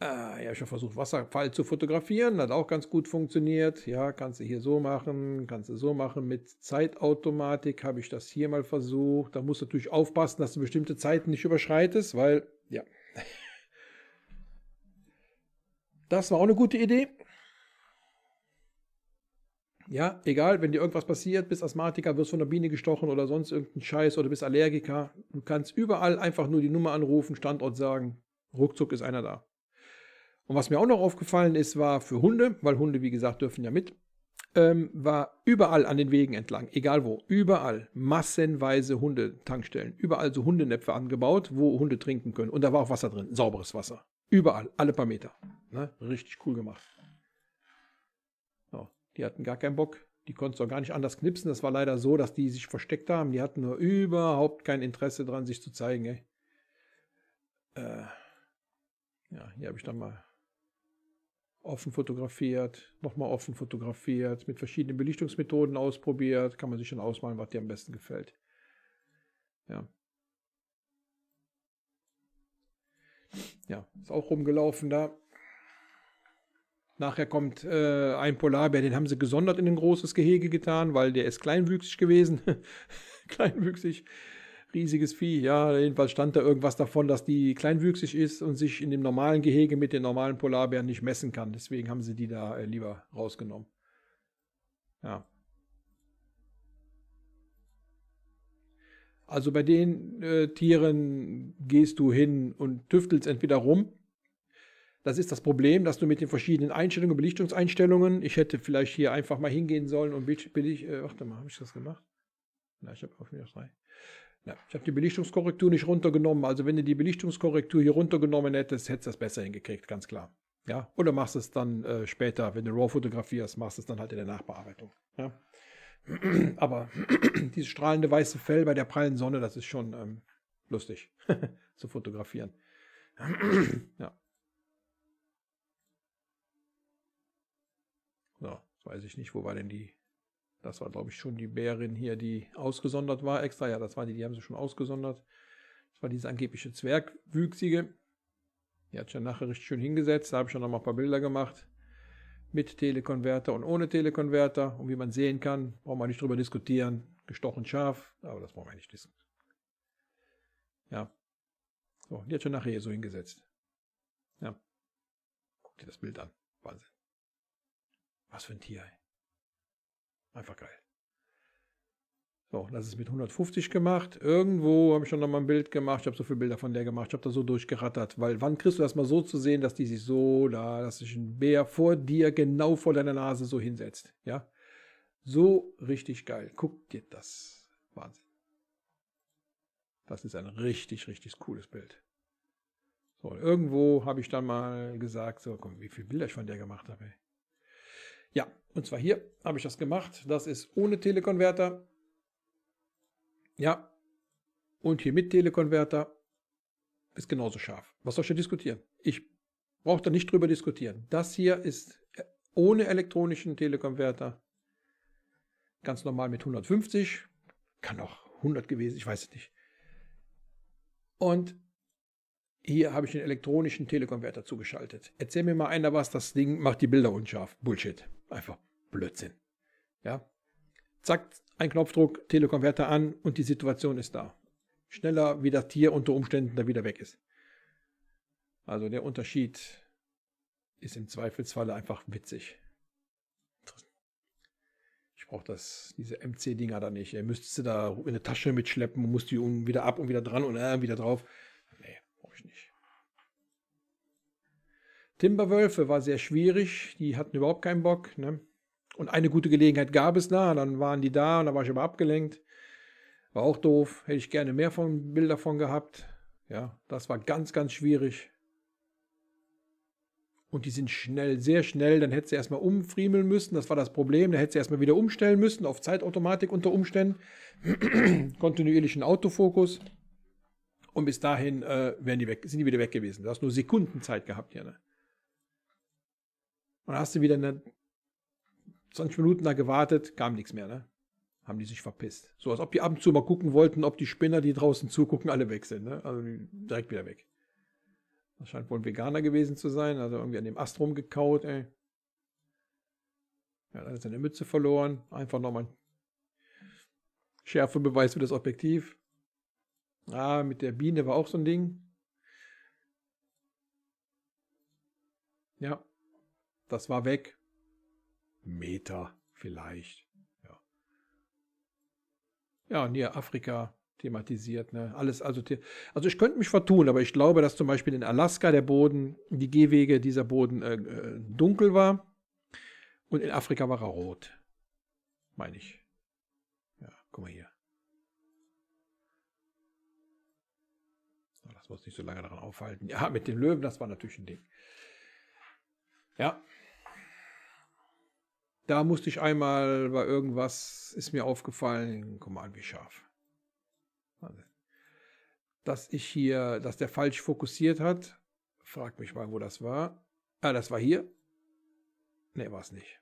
Speaker 1: Äh, ah, ja, ich habe versucht, Wasserfall zu fotografieren, hat auch ganz gut funktioniert. Ja, kannst du hier so machen, kannst du so machen. Mit Zeitautomatik habe ich das hier mal versucht. Da musst du natürlich aufpassen, dass du bestimmte Zeiten nicht überschreitest, weil, ja, Das war auch eine gute Idee. Ja, egal, wenn dir irgendwas passiert, bist Asthmatiker, wirst von der Biene gestochen oder sonst irgendein Scheiß oder bist Allergiker. Du kannst überall einfach nur die Nummer anrufen, Standort sagen. Ruckzuck ist einer da. Und was mir auch noch aufgefallen ist, war für Hunde, weil Hunde, wie gesagt, dürfen ja mit, ähm, war überall an den Wegen entlang, egal wo, überall massenweise Hundetankstellen, überall so Hundenäpfe angebaut, wo Hunde trinken können. Und da war auch Wasser drin, sauberes Wasser. Überall, alle paar Meter. Ne? Richtig cool gemacht. So, die hatten gar keinen Bock. Die konnten es auch gar nicht anders knipsen. Das war leider so, dass die sich versteckt haben. Die hatten nur überhaupt kein Interesse daran, sich zu zeigen. Ey. Äh, ja, hier habe ich dann mal offen fotografiert, nochmal offen fotografiert, mit verschiedenen Belichtungsmethoden ausprobiert. Kann man sich dann ausmalen, was dir am besten gefällt. Ja. Ja, ist auch rumgelaufen da. Nachher kommt äh, ein Polarbär, den haben sie gesondert in ein großes Gehege getan, weil der ist kleinwüchsig gewesen. kleinwüchsig, riesiges Vieh. Ja, jedenfalls stand da irgendwas davon, dass die kleinwüchsig ist und sich in dem normalen Gehege mit den normalen Polarbären nicht messen kann. Deswegen haben sie die da äh, lieber rausgenommen. Ja. Also bei den äh, Tieren gehst du hin und tüftelst entweder rum. Das ist das Problem, dass du mit den verschiedenen Einstellungen, Belichtungseinstellungen, ich hätte vielleicht hier einfach mal hingehen sollen und Belicht, äh, warte mal, habe ich das gemacht? Na, ich habe auf mir frei. Na, ich habe die Belichtungskorrektur nicht runtergenommen. Also wenn du die Belichtungskorrektur hier runtergenommen hättest, hättest du das besser hingekriegt, ganz klar. Ja, oder machst es dann äh, später, wenn du RAW fotografierst, machst es dann halt in der Nachbearbeitung. Ja. Aber dieses strahlende weiße Fell bei der prallen Sonne, das ist schon ähm, lustig zu fotografieren. ja. So, weiß ich nicht, wo war denn die? Das war, glaube ich, schon die Bärin hier, die ausgesondert war extra. Ja, das war die, die haben sie schon ausgesondert. Das war diese angebliche Zwergwüchsige. Die hat schon nachher richtig schön hingesetzt. Da habe ich schon noch mal ein paar Bilder gemacht mit Telekonverter und ohne Telekonverter. Und wie man sehen kann, brauchen wir nicht drüber diskutieren. Gestochen scharf, aber das brauchen wir nicht diskutieren. Ja. So, die hat schon nachher hier so hingesetzt. Ja. Guck dir das Bild an. Wahnsinn. Was für ein Tier, ey. Einfach geil. So, das ist mit 150 gemacht. Irgendwo habe ich schon noch mal ein Bild gemacht. Ich habe so viele Bilder von der gemacht. Ich habe da so durchgerattert. Weil wann kriegst du das mal so zu sehen, dass die sich so da, dass sich ein Bär vor dir, genau vor deiner Nase so hinsetzt. Ja, so richtig geil. Guck dir das. Wahnsinn. Das ist ein richtig, richtig cooles Bild. So, irgendwo habe ich dann mal gesagt, so, komm, wie viele Bilder ich von der gemacht habe. Ja, und zwar hier habe ich das gemacht. Das ist ohne Telekonverter. Ja. Und hier mit Telekonverter ist genauso scharf. Was soll ich da diskutieren? Ich brauche da nicht drüber diskutieren. Das hier ist äh, ohne elektronischen Telekonverter ganz normal mit 150. Kann auch 100 gewesen, ich weiß es nicht. Und hier habe ich den elektronischen Telekonverter zugeschaltet. Erzähl mir mal einer was, das Ding macht die Bilder unscharf. Bullshit. Einfach Blödsinn. Ja, zack, ein Knopfdruck, Telekonverter an und die Situation ist da. Schneller, wie das Tier unter Umständen da wieder weg ist. Also der Unterschied ist im Zweifelsfalle einfach witzig. Ich brauche das, diese MC-Dinger da nicht. Ihr müsst sie da in eine Tasche mitschleppen und musst die wieder ab und wieder dran und äh, wieder drauf. Nee, brauche ich nicht. Timberwölfe war sehr schwierig. Die hatten überhaupt keinen Bock. Ne? Und eine gute Gelegenheit gab es da, dann waren die da und dann war ich aber abgelenkt. War auch doof, hätte ich gerne mehr von, Bilder von gehabt. Ja, das war ganz, ganz schwierig. Und die sind schnell, sehr schnell. Dann hätte sie erstmal umfriemeln müssen. Das war das Problem. Dann hätte sie erstmal wieder umstellen müssen auf Zeitautomatik unter Umständen. Kontinuierlichen Autofokus. Und bis dahin äh, wären die weg, sind die wieder weg gewesen. Du hast nur Sekundenzeit gehabt hier. Ne? Und dann hast du wieder eine 20 Minuten da gewartet, kam nichts mehr, ne? Haben die sich verpisst. So, als ob die ab und zu mal gucken wollten, ob die Spinner, die draußen zugucken, alle weg sind, ne? Also direkt wieder weg. Das scheint wohl ein Veganer gewesen zu sein, also irgendwie an dem Ast rumgekaut, ey. Ja, dann hat seine Mütze verloren. Einfach nochmal Schärfe Schärfebeweis für das Objektiv. Ah, mit der Biene war auch so ein Ding. Ja, das war weg. Meter vielleicht. Ja, ja Nier Afrika thematisiert. Ne? Alles, also, also ich könnte mich vertun, aber ich glaube, dass zum Beispiel in Alaska der Boden, die Gehwege dieser Boden äh, äh dunkel war und in Afrika war er rot. Meine ich. Ja, guck mal hier. Lass uns nicht so lange daran aufhalten. Ja, mit den Löwen, das war natürlich ein Ding. Ja, da musste ich einmal, bei irgendwas ist mir aufgefallen, guck mal wie scharf. Dass ich hier, dass der falsch fokussiert hat. Frag mich mal, wo das war. Ah, das war hier. Ne, war es nicht.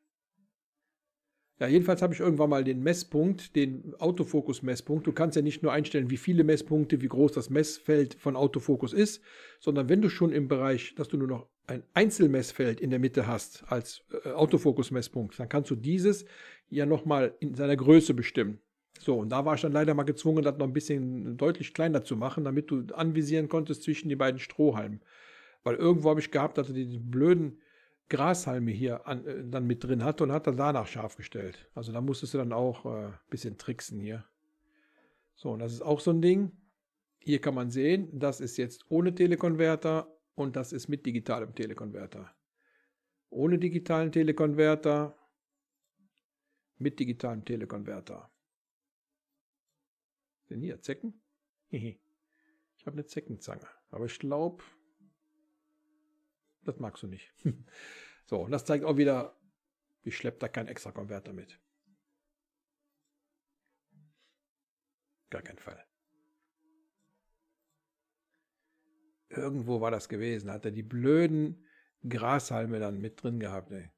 Speaker 1: Ja, jedenfalls habe ich irgendwann mal den Messpunkt, den Autofokus-Messpunkt. Du kannst ja nicht nur einstellen, wie viele Messpunkte, wie groß das Messfeld von Autofokus ist, sondern wenn du schon im Bereich, dass du nur noch ein Einzelmessfeld in der Mitte hast als äh, Autofokus-Messpunkt, dann kannst du dieses ja nochmal in seiner Größe bestimmen. So, und da war ich dann leider mal gezwungen, das noch ein bisschen deutlich kleiner zu machen, damit du anvisieren konntest zwischen die beiden Strohhalmen. Weil irgendwo habe ich gehabt, dass er die blöden Grashalme hier an, äh, dann mit drin hatte und hat dann danach scharf gestellt. Also da musstest du dann auch ein äh, bisschen tricksen hier. So, und das ist auch so ein Ding. Hier kann man sehen, das ist jetzt ohne Telekonverter und das ist mit digitalem Telekonverter. Ohne digitalen Telekonverter, mit digitalem Telekonverter. Denn hier, Zecken? ich habe eine Zeckenzange, aber ich glaube, das magst du nicht. so, und das zeigt auch wieder, ich schleppe da keinen extra Konverter mit. Gar kein Fall. Irgendwo war das gewesen. Hat er die blöden Grashalme dann mit drin gehabt, ey.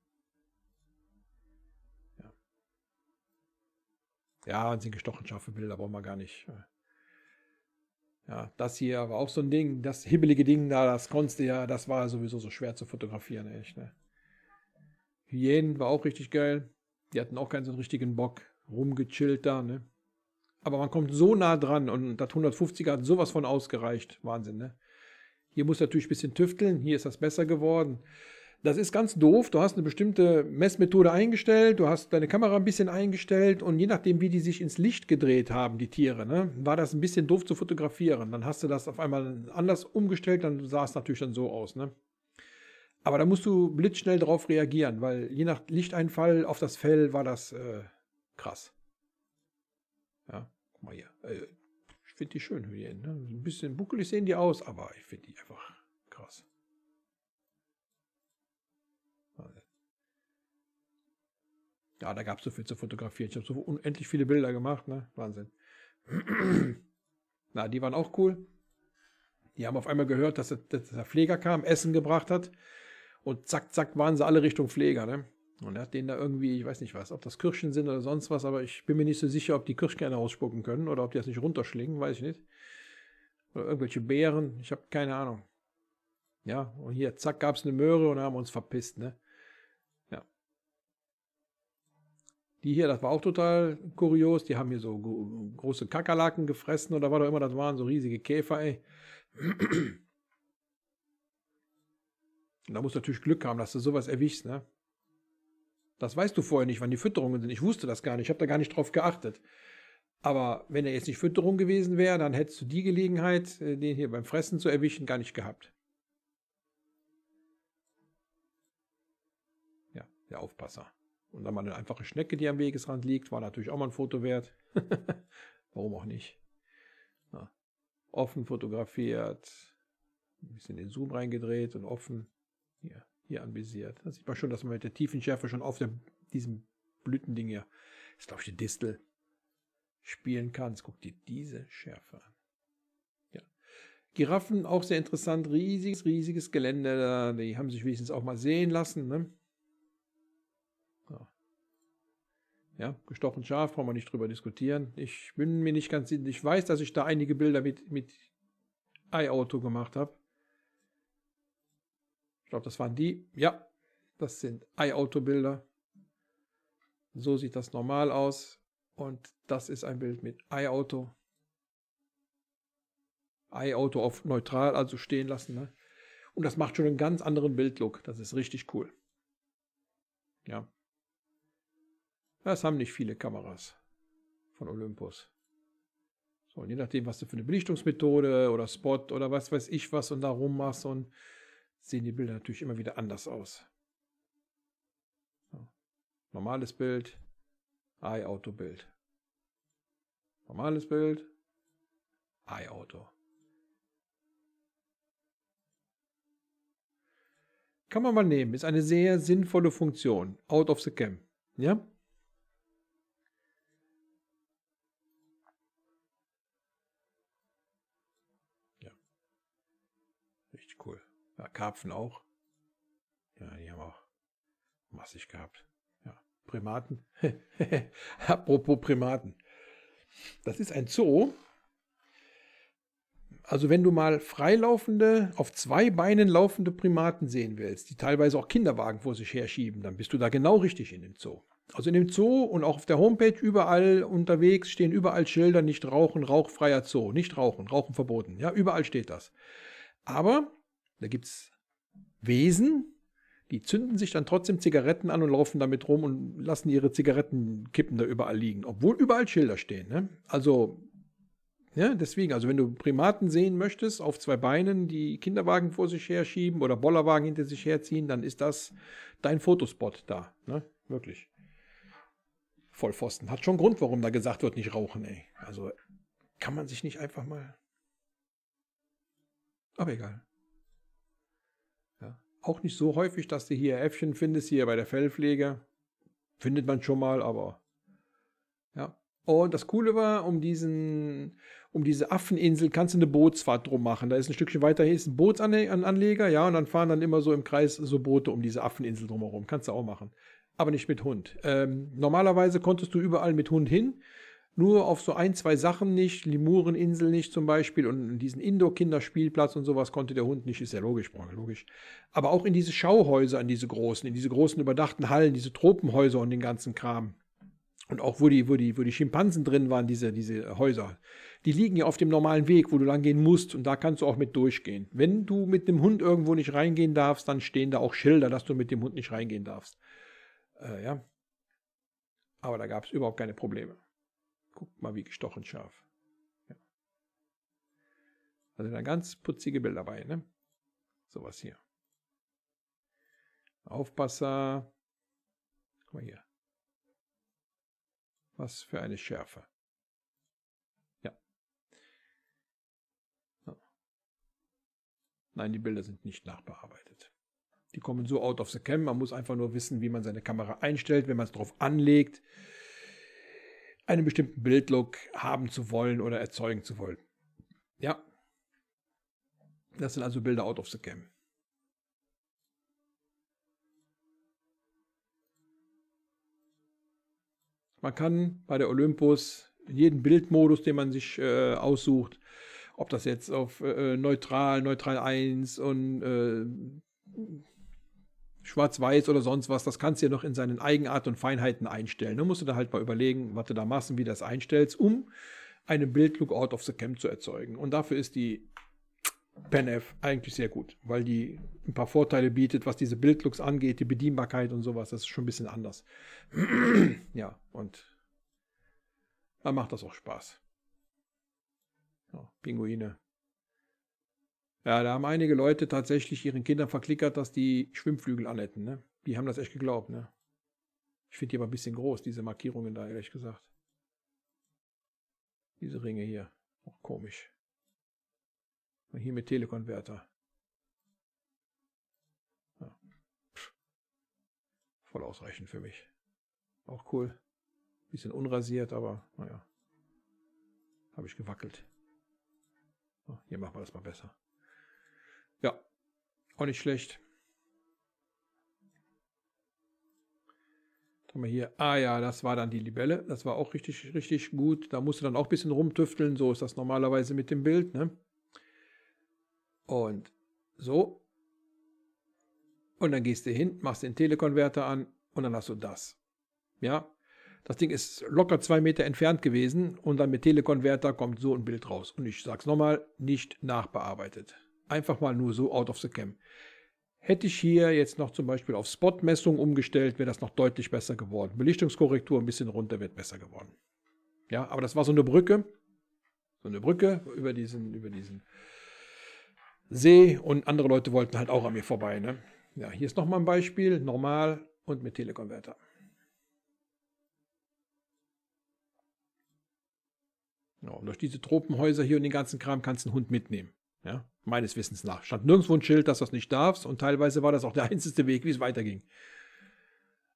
Speaker 1: Ja, ja und sind gestochen scharfe Bilder, brauchen wir gar nicht. Ja, das hier war auch so ein Ding, das hibbelige Ding da, das konntest ja, das war sowieso so schwer zu fotografieren, echt, ne? Hyänen war auch richtig geil. Die hatten auch keinen so einen richtigen Bock. Rumgechillt da, ne? Aber man kommt so nah dran und das 150er hat sowas von ausgereicht. Wahnsinn, ne? Hier muss natürlich ein bisschen tüfteln, hier ist das besser geworden. Das ist ganz doof. Du hast eine bestimmte Messmethode eingestellt, du hast deine Kamera ein bisschen eingestellt und je nachdem, wie die sich ins Licht gedreht haben, die Tiere, ne, war das ein bisschen doof zu fotografieren. Dann hast du das auf einmal anders umgestellt, dann sah es natürlich dann so aus. Ne? Aber da musst du blitzschnell drauf reagieren, weil je nach Lichteinfall auf das Fell war das äh, krass. Ja, guck mal hier. Äh, finde die schön, Hyänen. Ne? Ein bisschen buckelig sehen die aus, aber ich finde die einfach krass. Ja, da gab es so viel zu fotografieren. Ich habe so unendlich viele Bilder gemacht, ne? Wahnsinn. Na, die waren auch cool. Die haben auf einmal gehört, dass der, dass der Pfleger kam, Essen gebracht hat. Und zack, zack, waren sie alle Richtung Pfleger, ne? Und er hat denen da irgendwie, ich weiß nicht was, ob das Kirschen sind oder sonst was, aber ich bin mir nicht so sicher, ob die Kirschkerne ausspucken können oder ob die das nicht runterschlingen, weiß ich nicht. Oder irgendwelche Beeren, ich habe keine Ahnung. Ja, und hier, zack, gab es eine Möhre und haben uns verpisst, ne? Ja. Die hier, das war auch total kurios, die haben hier so große Kakerlaken gefressen oder was auch immer, das waren so riesige Käfer, ey. Und da muss natürlich Glück haben, dass du sowas erwischst, ne? Das weißt du vorher nicht, wann die Fütterungen sind. Ich wusste das gar nicht. Ich habe da gar nicht drauf geachtet. Aber wenn er jetzt nicht Fütterung gewesen wäre, dann hättest du die Gelegenheit, äh, den hier beim Fressen zu erwischen, gar nicht gehabt. Ja, der Aufpasser. Und dann mal eine einfache Schnecke, die am Wegesrand liegt, war natürlich auch mal ein Foto wert. Warum auch nicht? Na, offen fotografiert, ein bisschen den Zoom reingedreht und offen hier anvisiert. Da sieht man schon, dass man mit der tiefen Schärfe schon auf dem, diesem Blütending hier, das ist glaube ich die Distel, spielen kann. Jetzt guckt dir diese Schärfe an. Ja. Giraffen, auch sehr interessant. Riesiges, riesiges Gelände. Die haben sich wenigstens auch mal sehen lassen. Ne? Ja, gestochen scharf, brauchen wir nicht drüber diskutieren. Ich bin mir nicht ganz sicher. Ich weiß, dass ich da einige Bilder mit, mit iAuto gemacht habe. Ich glaube, das waren die. Ja, das sind iAuto-Bilder. So sieht das normal aus. Und das ist ein Bild mit iAuto. iAuto auf neutral, also stehen lassen. Ne? Und das macht schon einen ganz anderen Bildlook. Das ist richtig cool. Ja. Das haben nicht viele Kameras von Olympus. So, und je nachdem, was du für eine Belichtungsmethode oder Spot oder was weiß ich was und da rummachst und sehen die Bilder natürlich immer wieder anders aus. Normales Bild, iAuto-Bild. Normales Bild, iAuto. Kann man mal nehmen, ist eine sehr sinnvolle Funktion. Out of the Cam. Ja? Ja, Karpfen auch. Ja, die haben auch massig gehabt. Ja, Primaten. Apropos Primaten. Das ist ein Zoo. Also wenn du mal freilaufende, auf zwei Beinen laufende Primaten sehen willst, die teilweise auch Kinderwagen vor sich herschieben, dann bist du da genau richtig in dem Zoo. Also in dem Zoo und auch auf der Homepage überall unterwegs stehen überall Schilder, nicht rauchen, rauchfreier Zoo, nicht rauchen, rauchen verboten. Ja, überall steht das. Aber da gibt es Wesen, die zünden sich dann trotzdem Zigaretten an und laufen damit rum und lassen ihre Zigarettenkippen da überall liegen, obwohl überall Schilder stehen. Ne? Also, ja, ne, deswegen, also wenn du Primaten sehen möchtest, auf zwei Beinen, die Kinderwagen vor sich herschieben oder Bollerwagen hinter sich herziehen, dann ist das dein Fotospot da. Ne? Wirklich. Vollpfosten. Hat schon Grund, warum da gesagt wird, nicht rauchen, ey. Also kann man sich nicht einfach mal. Aber egal auch nicht so häufig, dass du hier Äffchen findest, hier bei der Fellpflege. Findet man schon mal, aber ja. Und das Coole war, um diesen, um diese Affeninsel kannst du eine Bootsfahrt drum machen. Da ist ein Stückchen weiter, hier ist ein Bootsanleger, ja, und dann fahren dann immer so im Kreis so Boote um diese Affeninsel drumherum. Kannst du auch machen. Aber nicht mit Hund. Ähm, normalerweise konntest du überall mit Hund hin nur auf so ein, zwei Sachen nicht, Limureninsel nicht zum Beispiel und diesen Indoor-Kinderspielplatz und sowas konnte der Hund nicht, ist ja logisch, logisch. Aber auch in diese Schauhäuser, in diese großen, in diese großen überdachten Hallen, diese Tropenhäuser und den ganzen Kram. Und auch wo die, wo die, wo die Schimpansen drin waren, diese, diese Häuser. Die liegen ja auf dem normalen Weg, wo du lang gehen musst und da kannst du auch mit durchgehen. Wenn du mit dem Hund irgendwo nicht reingehen darfst, dann stehen da auch Schilder, dass du mit dem Hund nicht reingehen darfst. Äh, ja. Aber da gab es überhaupt keine Probleme. Guckt mal, wie gestochen scharf. Ja. Also da ganz putzige Bilder bei, ne? Sowas hier. Aufpasser. Guck mal hier. Was für eine Schärfe. Ja. So. Nein, die Bilder sind nicht nachbearbeitet. Die kommen so out of the cam. Man muss einfach nur wissen, wie man seine Kamera einstellt, wenn man es drauf anlegt einen bestimmten Bildlook haben zu wollen oder erzeugen zu wollen. Ja. Das sind also Bilder out of the cam. Man kann bei der Olympus in jedem Bildmodus, den man sich äh, aussucht, ob das jetzt auf äh, äh neutral, neutral 1 und äh, Schwarz-Weiß oder sonst was, das kannst du ja noch in seinen Eigenart und Feinheiten einstellen. Da musst du da halt mal überlegen, was du da machst und wie du das einstellst, um einen Bildlook out of the camp zu erzeugen. Und dafür ist die PenF eigentlich sehr gut, weil die ein paar Vorteile bietet, was diese Bildlooks angeht, die Bedienbarkeit und sowas. Das ist schon ein bisschen anders. ja, und dann macht das auch Spaß. Ja, Pinguine. Ja, da haben einige Leute tatsächlich ihren Kindern verklickert, dass die Schwimmflügel anhätten. Ne? Die haben das echt geglaubt. Ne? Ich finde die aber ein bisschen groß, diese Markierungen da, ehrlich gesagt. Diese Ringe hier. Auch oh, komisch. Und hier mit Telekonverter. Ja. Voll ausreichend für mich. Auch cool. Bisschen unrasiert, aber naja. Habe ich gewackelt. So, oh, hier machen wir das mal besser. Ja, auch nicht schlecht. Was hier? Ah ja, das war dann die Libelle. Das war auch richtig, richtig gut. Da musst du dann auch ein bisschen rumtüfteln. So ist das normalerweise mit dem Bild. Ne? Und so. Und dann gehst du hin, machst den Telekonverter an und dann hast du das. Ja, das Ding ist locker zwei Meter entfernt gewesen und dann mit Telekonverter kommt so ein Bild raus. Und ich sag's nochmal, nicht nachbearbeitet. Einfach mal nur so out of the cam. Hätte ich hier jetzt noch zum Beispiel auf Spot-Messung umgestellt, wäre das noch deutlich besser geworden. Belichtungskorrektur ein bisschen runter wird besser geworden. Ja, aber das war so eine Brücke. So eine Brücke über diesen, über diesen See und andere Leute wollten halt auch an mir vorbei. Ne? Ja, hier ist nochmal ein Beispiel. Normal und mit Telekonverter. Ja, und durch diese Tropenhäuser hier und den ganzen Kram kannst du einen Hund mitnehmen. Ja? Meines Wissens nach. Stand nirgendwo ein Schild, dass du das nicht darfst. Und teilweise war das auch der einzige Weg, wie es weiterging.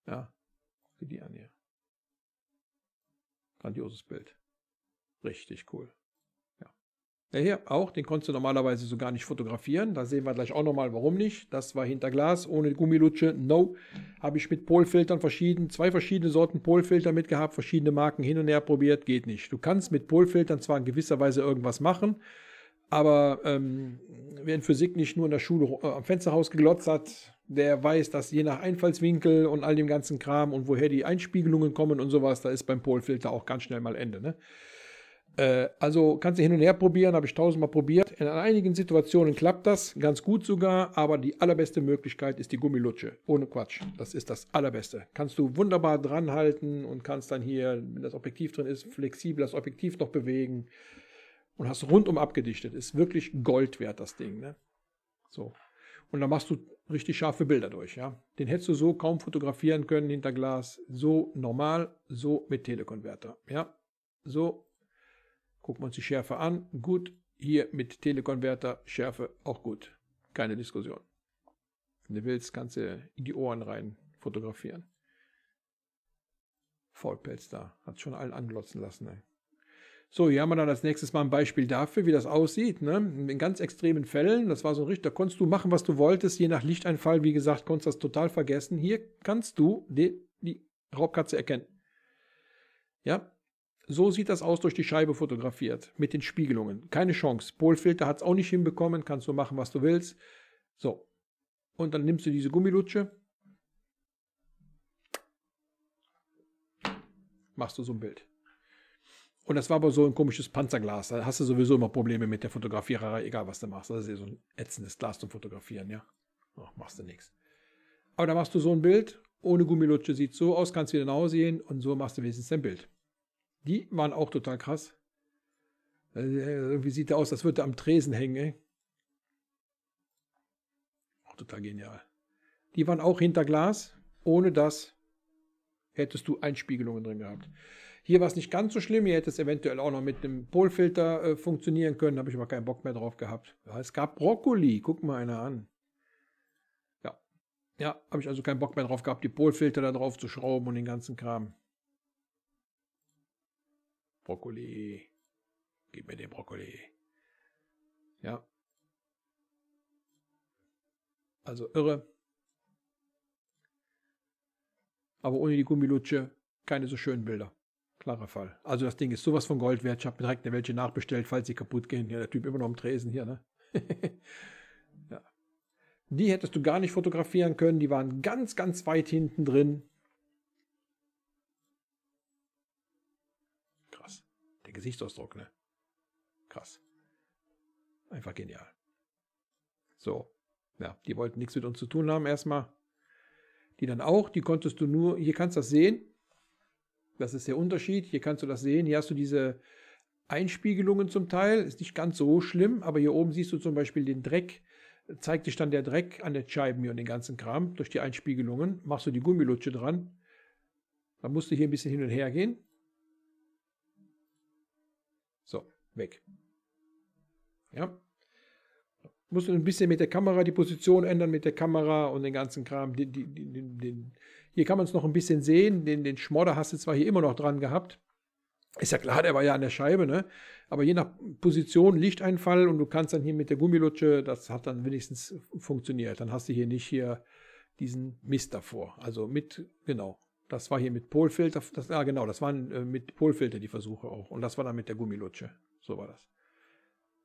Speaker 1: Ja, sieh die an hier. Grandioses Bild. Richtig cool. Ja. Der hier auch, den konntest du normalerweise so gar nicht fotografieren. Da sehen wir gleich auch nochmal, warum nicht. Das war hinter Glas, ohne Gummilutsche. No. Habe ich mit Polfiltern verschieden, zwei verschiedene Sorten Polfilter mitgehabt, verschiedene Marken hin und her probiert. Geht nicht. Du kannst mit Polfiltern zwar in gewisser Weise irgendwas machen, aber ähm, wer in Physik nicht nur in der Schule äh, am Fensterhaus geglotzt hat, der weiß, dass je nach Einfallswinkel und all dem ganzen Kram und woher die Einspiegelungen kommen und sowas, da ist beim Polfilter auch ganz schnell mal Ende. Ne? Äh, also kannst du hin und her probieren, habe ich tausendmal probiert. In einigen Situationen klappt das, ganz gut sogar, aber die allerbeste Möglichkeit ist die Gummilutsche. Ohne Quatsch, das ist das allerbeste. Kannst du wunderbar dranhalten und kannst dann hier, wenn das Objektiv drin ist, flexibel das Objektiv noch bewegen und hast rundum abgedichtet. Ist wirklich Gold wert, das Ding. Ne? So. Und dann machst du richtig scharfe Bilder durch. Ja? Den hättest du so kaum fotografieren können hinter Glas. So normal, so mit Telekonverter. Ja? So gucken wir uns die Schärfe an. Gut, hier mit Telekonverter, Schärfe auch gut. Keine Diskussion. Wenn du willst, kannst du in die Ohren rein fotografieren. Vollpelz da. Hat schon allen anglotzen lassen. Ey. So, hier haben wir dann als nächstes mal ein Beispiel dafür, wie das aussieht. Ne? In ganz extremen Fällen, das war so ein Richter, da konntest du machen, was du wolltest, je nach Lichteinfall, wie gesagt, konntest du das total vergessen. Hier kannst du die, die Raubkatze erkennen. Ja, so sieht das aus durch die Scheibe fotografiert, mit den Spiegelungen. Keine Chance. Polfilter hat es auch nicht hinbekommen, kannst du machen, was du willst. So, und dann nimmst du diese Gummilutsche, machst du so ein Bild. Und das war aber so ein komisches Panzerglas. Da hast du sowieso immer Probleme mit der Fotografiererei, egal was du machst. Das ist ja so ein ätzendes Glas zum Fotografieren, ja. Ach, oh, machst du nichts. Aber da machst du so ein Bild, ohne Gummilutsche sieht so aus, kannst wieder nach Hause gehen und so machst du wenigstens dein Bild. Die waren auch total krass. Also irgendwie sieht er aus, als würde er am Tresen hängen, ey. Auch total genial. Die waren auch hinter Glas. Ohne das hättest du Einspiegelungen drin gehabt. Hier war es nicht ganz so schlimm. Hier hätte es eventuell auch noch mit einem Polfilter äh, funktionieren können. Da Habe ich aber keinen Bock mehr drauf gehabt. Ja, es gab Brokkoli. Guck mal einer an. Ja, ja habe ich also keinen Bock mehr drauf gehabt, die Polfilter da drauf zu schrauben und den ganzen Kram. Brokkoli. Gib mir den Brokkoli. Ja. Also irre. Aber ohne die Gummilutsche keine so schönen Bilder. Klarer Fall. Also das Ding ist sowas von Gold wert. Ich habe direkt eine welche nachbestellt, falls sie kaputt gehen. Ja, der Typ immer noch im Tresen hier, ne? ja. Die hättest du gar nicht fotografieren können. Die waren ganz, ganz weit hinten drin. Krass. Der Gesichtsausdruck, ne? Krass. Einfach genial. So. Ja, die wollten nichts mit uns zu tun haben erstmal. Die dann auch. Die konntest du nur, hier kannst du das sehen. Das ist der Unterschied. Hier kannst du das sehen. Hier hast du diese Einspiegelungen zum Teil. Ist nicht ganz so schlimm, aber hier oben siehst du zum Beispiel den Dreck. Zeigt sich dann der Dreck an den Scheiben hier und den ganzen Kram durch die Einspiegelungen. Machst du die Gummilutsche dran. Dann musst du hier ein bisschen hin und her gehen. So, weg. Ja. Musst du ein bisschen mit der Kamera die Position ändern, mit der Kamera und den ganzen Kram, den, den, den, den hier kann man es noch ein bisschen sehen. Den, den Schmodder hast du zwar hier immer noch dran gehabt. Ist ja klar, der war ja an der Scheibe, ne? Aber je nach Position, Lichteinfall und du kannst dann hier mit der Gummilutsche, das hat dann wenigstens funktioniert. Dann hast du hier nicht hier diesen Mist davor. Also mit, genau, das war hier mit Polfilter, das, ah genau, das waren äh, mit Polfilter die Versuche auch. Und das war dann mit der Gummilutsche. So war das.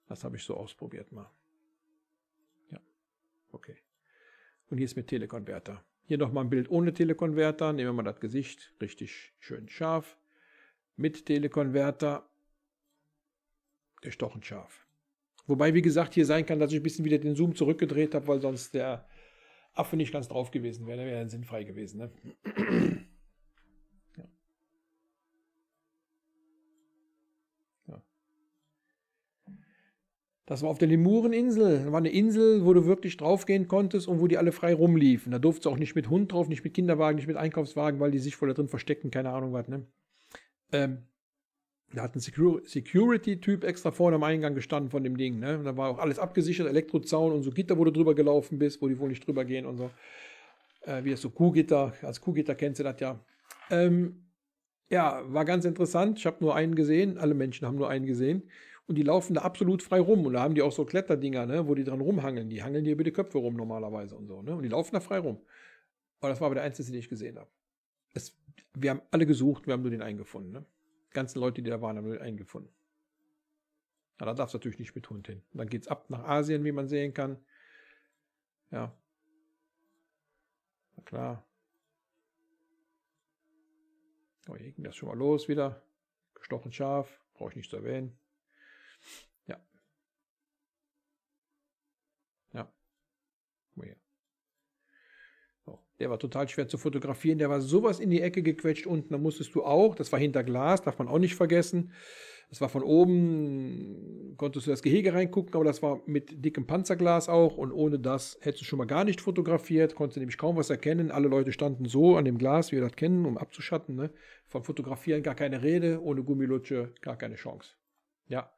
Speaker 1: Das habe ich so ausprobiert mal. Ja, okay. Und hier ist mit Telekonverter. Hier nochmal ein Bild ohne Telekonverter. Nehmen wir mal das Gesicht richtig schön scharf. Mit Telekonverter gestochen scharf. Wobei, wie gesagt, hier sein kann, dass ich ein bisschen wieder den Zoom zurückgedreht habe, weil sonst der Affe nicht ganz drauf gewesen wäre. Der wäre dann sinnfrei gewesen. Ne? Das war auf der Lemureninsel. Das war eine Insel, wo du wirklich draufgehen konntest und wo die alle frei rumliefen. Da durftest du auch nicht mit Hund drauf, nicht mit Kinderwagen, nicht mit Einkaufswagen, weil die sich voll da drin verstecken, keine Ahnung was. Ne? Ähm, da hat ein Security-Typ extra vorne am Eingang gestanden von dem Ding. Ne? da war auch alles abgesichert, Elektrozaun und so Gitter, wo du drüber gelaufen bist, wo die wohl nicht drüber gehen und so. Äh, wie das so Kuhgitter, als Kuhgitter kennst du das ja. Ähm, ja, war ganz interessant. Ich habe nur einen gesehen. Alle Menschen haben nur einen gesehen und die laufen da absolut frei rum. Und da haben die auch so Kletterdinger, ne, wo die dran rumhangeln. Die hangeln hier über die Köpfe rum normalerweise und so. Ne? Und die laufen da frei rum. Aber das war aber der einzige, den ich gesehen habe. Es, wir haben alle gesucht, wir haben nur den einen gefunden. Ne? Die ganzen Leute, die da waren, haben nur den einen gefunden. Na, da darf es natürlich nicht mit Hund hin. Und dann geht's ab nach Asien, wie man sehen kann. Ja. Na klar. Oh, hier ging das schon mal los wieder. Gestochen scharf, brauche ich nicht zu erwähnen. Der war total schwer zu fotografieren. Der war sowas in die Ecke gequetscht unten. Da musstest du auch, das war hinter Glas, darf man auch nicht vergessen. Das war von oben, konntest du das Gehege reingucken, aber das war mit dickem Panzerglas auch. Und ohne das hättest du schon mal gar nicht fotografiert, konntest du nämlich kaum was erkennen. Alle Leute standen so an dem Glas, wie wir das kennen, um abzuschatten. Ne? Von Fotografieren gar keine Rede, ohne Gummilutsche gar keine Chance. Ja.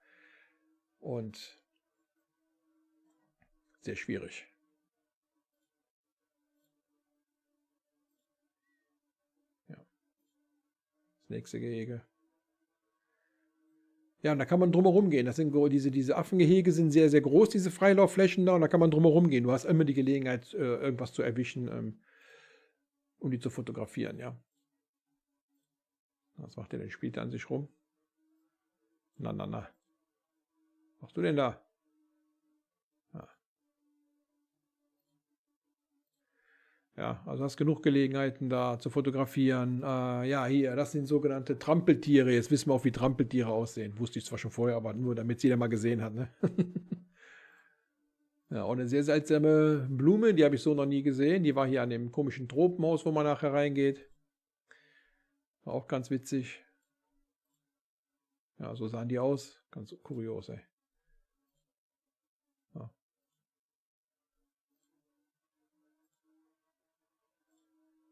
Speaker 1: Und sehr schwierig. nächste Gehege. Ja, und da kann man drumherum gehen. Das sind diese, diese Affengehege sind sehr, sehr groß, diese Freilaufflächen da, und da kann man drumherum gehen. Du hast immer die Gelegenheit, äh, irgendwas zu erwischen, ähm, um die zu fotografieren, ja. Was macht der denn? Spielt er an sich rum? Na, na, na. Was machst du denn da? Ja, also hast genug Gelegenheiten da zu fotografieren. Äh, ja, hier, das sind sogenannte Trampeltiere. Jetzt wissen wir auch, wie Trampeltiere aussehen. Wusste ich zwar schon vorher, aber nur damit sie jeder mal gesehen hat. Ne? ja, und eine sehr seltsame Blume, die habe ich so noch nie gesehen. Die war hier an dem komischen Tropenhaus, wo man nachher reingeht. War auch ganz witzig. Ja, so sahen die aus. Ganz kurios, ey.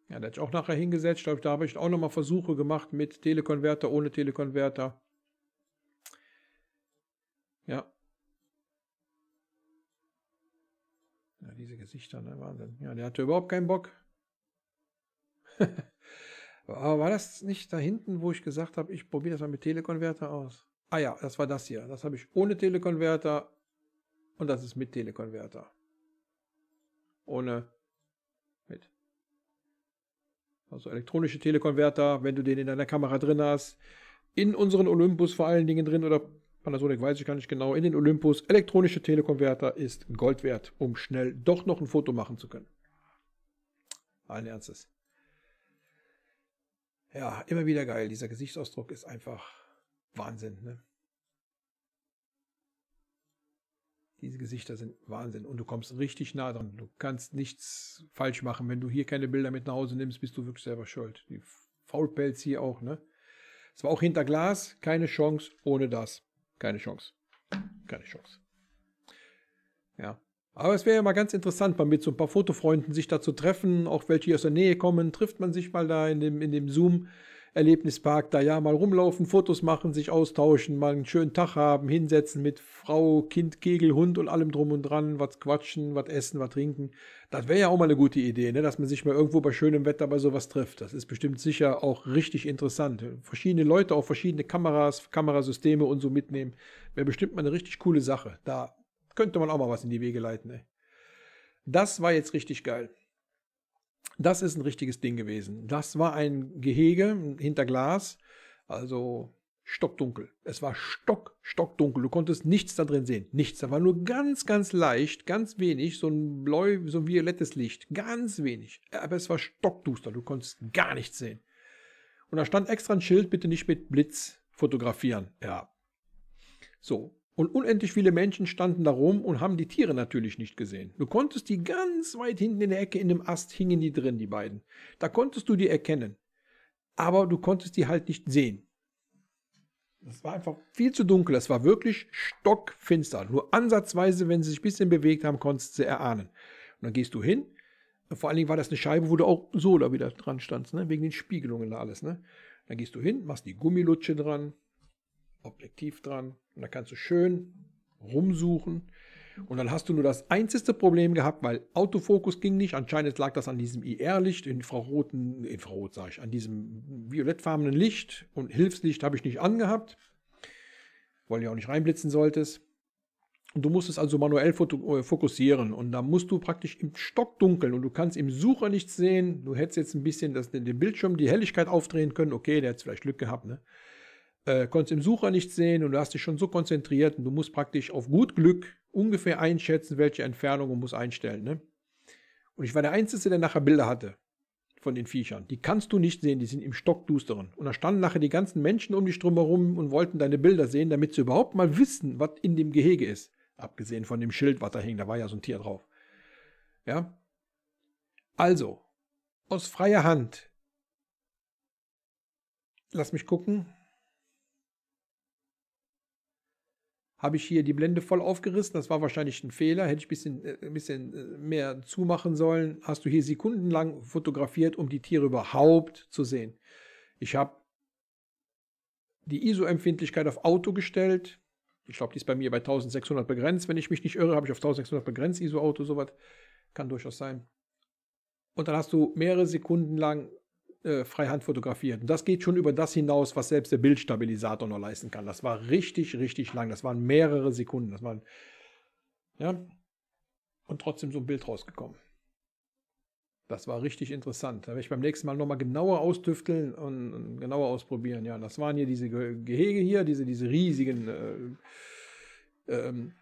Speaker 1: Ja, da ich auch nachher hingesetzt. Ich glaube, da habe ich auch nochmal Versuche gemacht mit Telekonverter, ohne Telekonverter. Ja. ja. Diese Gesichter, ne? Wahnsinn. Ja, der hatte überhaupt keinen Bock. Aber war das nicht da hinten, wo ich gesagt habe, ich probiere das mal mit Telekonverter aus? Ah ja, das war das hier. Das habe ich ohne Telekonverter und das ist mit Telekonverter. Ohne also elektronische Telekonverter, wenn du den in deiner Kamera drin hast, in unseren Olympus vor allen Dingen drin oder Panasonic weiß ich gar nicht genau, in den Olympus, elektronische Telekonverter ist Gold wert, um schnell doch noch ein Foto machen zu können. Allen Ernstes. Ja, immer wieder geil. Dieser Gesichtsausdruck ist einfach Wahnsinn. Ne? Diese Gesichter sind Wahnsinn und du kommst richtig nah dran. Du kannst nichts falsch machen. Wenn du hier keine Bilder mit nach Hause nimmst, bist du wirklich selber schuld. Die Faulpelz hier auch, ne? Es war auch hinter Glas, keine Chance ohne das. Keine Chance. Keine Chance. Ja. Aber es wäre ja mal ganz interessant, mal mit so ein paar Fotofreunden sich da zu treffen, auch welche aus der Nähe kommen, trifft man sich mal da in dem, in dem Zoom. Erlebnispark da ja mal rumlaufen, Fotos machen, sich austauschen, mal einen schönen Tag haben, hinsetzen mit Frau, Kind, Kegel, Hund und allem drum und dran, was quatschen, was essen, was trinken. Das wäre ja auch mal eine gute Idee, ne? dass man sich mal irgendwo bei schönem Wetter bei sowas trifft. Das ist bestimmt sicher auch richtig interessant. Verschiedene Leute auch verschiedene Kameras, Kamerasysteme und so mitnehmen. Wäre bestimmt mal eine richtig coole Sache. Da könnte man auch mal was in die Wege leiten. Ey. Das war jetzt richtig geil. Das ist ein richtiges Ding gewesen. Das war ein Gehege hinter Glas, also stockdunkel. Es war stock, stockdunkel. Du konntest nichts da drin sehen. Nichts. Da war nur ganz, ganz leicht, ganz wenig, so ein bläu, so ein violettes Licht. Ganz wenig. Aber es war stockduster. Du konntest gar nichts sehen. Und da stand extra ein Schild, bitte nicht mit Blitz fotografieren. Ja. So. Und unendlich viele Menschen standen da rum und haben die Tiere natürlich nicht gesehen. Du konntest die ganz weit hinten in der Ecke in dem Ast hingen die drin, die beiden. Da konntest du die erkennen. Aber du konntest die halt nicht sehen. Es war einfach viel zu dunkel. Es war wirklich stockfinster. Nur ansatzweise, wenn sie sich ein bisschen bewegt haben, konntest du sie erahnen. Und dann gehst du hin. Vor allen Dingen war das eine Scheibe, wo du auch so da wieder dran standst, ne? wegen den Spiegelungen und alles. Ne? Dann gehst du hin, machst die Gummilutsche dran, Objektiv dran und da kannst du schön rumsuchen. Und dann hast du nur das einzige Problem gehabt, weil Autofokus ging nicht. Anscheinend lag das an diesem IR-Licht, infraroten, infrarot sage ich, an diesem violettfarbenen Licht und Hilfslicht habe ich nicht angehabt, weil du auch nicht reinblitzen solltest. Und du musst es also manuell äh, fokussieren und da musst du praktisch im Stock dunkeln und du kannst im Sucher nichts sehen. Du hättest jetzt ein bisschen das, den Bildschirm, die Helligkeit aufdrehen können. Okay, der hat vielleicht Glück gehabt, ne? äh, konntest im Sucher nichts sehen und du hast dich schon so konzentriert und du musst praktisch auf gut Glück ungefähr einschätzen, welche Entfernung du muss einstellen. Ne? Und ich war der Einzige, der nachher Bilder hatte von den Viechern. Die kannst du nicht sehen, die sind im Stockdusteren. Und da standen nachher die ganzen Menschen um dich drumherum und wollten deine Bilder sehen, damit sie überhaupt mal wissen, was in dem Gehege ist. Abgesehen von dem Schild, was da hing, da war ja so ein Tier drauf. Ja? Also, aus freier Hand. Lass mich gucken. habe ich hier die Blende voll aufgerissen. Das war wahrscheinlich ein Fehler. Hätte ich äh, ein bisschen, ein äh, bisschen mehr zumachen sollen. Hast du hier sekundenlang fotografiert, um die Tiere überhaupt zu sehen. Ich habe die ISO-Empfindlichkeit auf Auto gestellt. Ich glaube, die ist bei mir bei 1600 begrenzt. Wenn ich mich nicht irre, habe ich auf 1600 begrenzt ISO-Auto, sowas. Kann durchaus sein. Und dann hast du mehrere Sekunden lang äh, freihand fotografiert. Und das geht schon über das hinaus, was selbst der Bildstabilisator noch leisten kann. Das war richtig, richtig lang. Das waren mehrere Sekunden. Das waren, ja, und trotzdem so ein Bild rausgekommen. Das war richtig interessant. Da werde ich beim nächsten Mal nochmal genauer ausdüfteln und, und, genauer ausprobieren. Ja, das waren hier diese Gehege hier, diese, diese riesigen äh, ähm,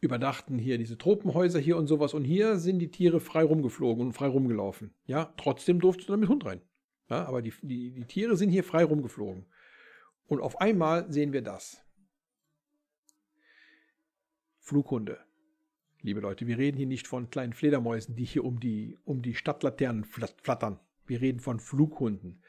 Speaker 1: überdachten hier diese Tropenhäuser hier und sowas. Und hier sind die Tiere frei rumgeflogen und frei rumgelaufen. Ja, trotzdem durftest du da mit Hund rein. Ja, aber die, die, die Tiere sind hier frei rumgeflogen. Und auf einmal sehen wir das. Flughunde. Liebe Leute, wir reden hier nicht von kleinen Fledermäusen, die hier um die, um die Stadtlaternen flattern. Wir reden von Flughunden.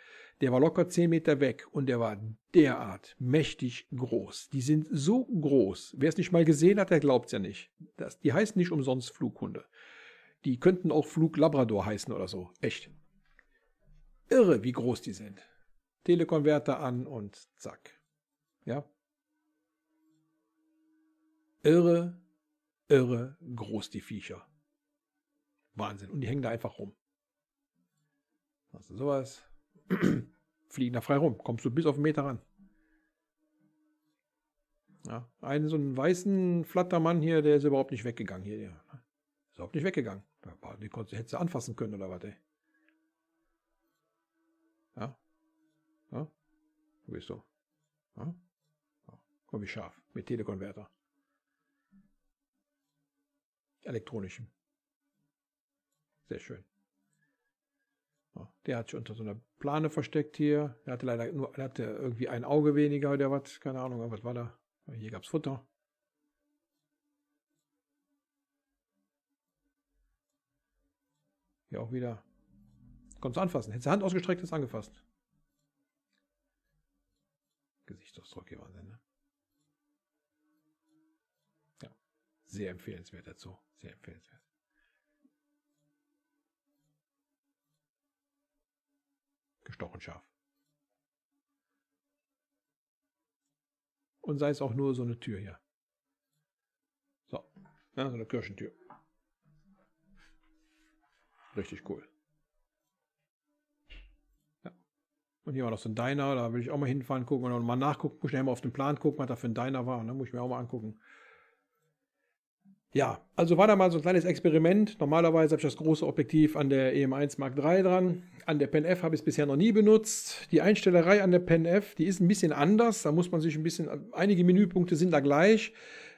Speaker 1: Der war locker 10 Meter weg und der war derart mächtig groß. Die sind so groß. Wer es nicht mal gesehen hat, der glaubt es ja nicht. Das, die heißen nicht umsonst Flughunde. Die könnten auch Flug Labrador heißen oder so. Echt. Irre, wie groß die sind. Telekonverter an und zack. Ja. Irre, irre groß die Viecher. Wahnsinn. Und die hängen da einfach rum. Also sowas. fliegen da frei rum. Kommst du bis auf einen Meter ran. Ja, einen so einen weißen Flattermann hier, der ist überhaupt nicht weggegangen hier. Der. Ne? Ist überhaupt nicht weggegangen. Die konnte, hätte du anfassen können oder was, ey. Ja. Ja. Du bist so. Ja. ja. Komm, wie scharf. Mit Telekonverter. Elektronischem. Sehr schön. Der hat sich unter so einer Plane versteckt hier. Der hatte leider nur, der hatte irgendwie ein Auge weniger oder was, keine Ahnung, was war da? Hier gab es Futter. Hier auch wieder. Konntest du anfassen. Hättest du Hand ausgestreckt, ist angefasst. Gesichtsausdruck hier Wahnsinn, ne? Ja. Sehr empfehlenswert dazu. Sehr empfehlenswert. gestochen scharf. Und sei es auch nur so eine Tür hier. So, ja, so eine Kirchentür. Richtig cool. Ja. Und hier war noch so ein Diner, da will ich auch mal hinfahren, gucken und mal nachgucken, ich mal auf den Plan gucken, was da für ein Diner war. Und dann muss ich mir auch mal angucken. Ja, also war da mal so ein kleines Experiment. Normalerweise habe ich das große Objektiv an der EM1 Mark III dran. An der Pen F habe ich es bisher noch nie benutzt. Die Einstellerei an der Pen F, die ist ein bisschen anders. Da muss man sich ein bisschen, einige Menüpunkte sind da gleich.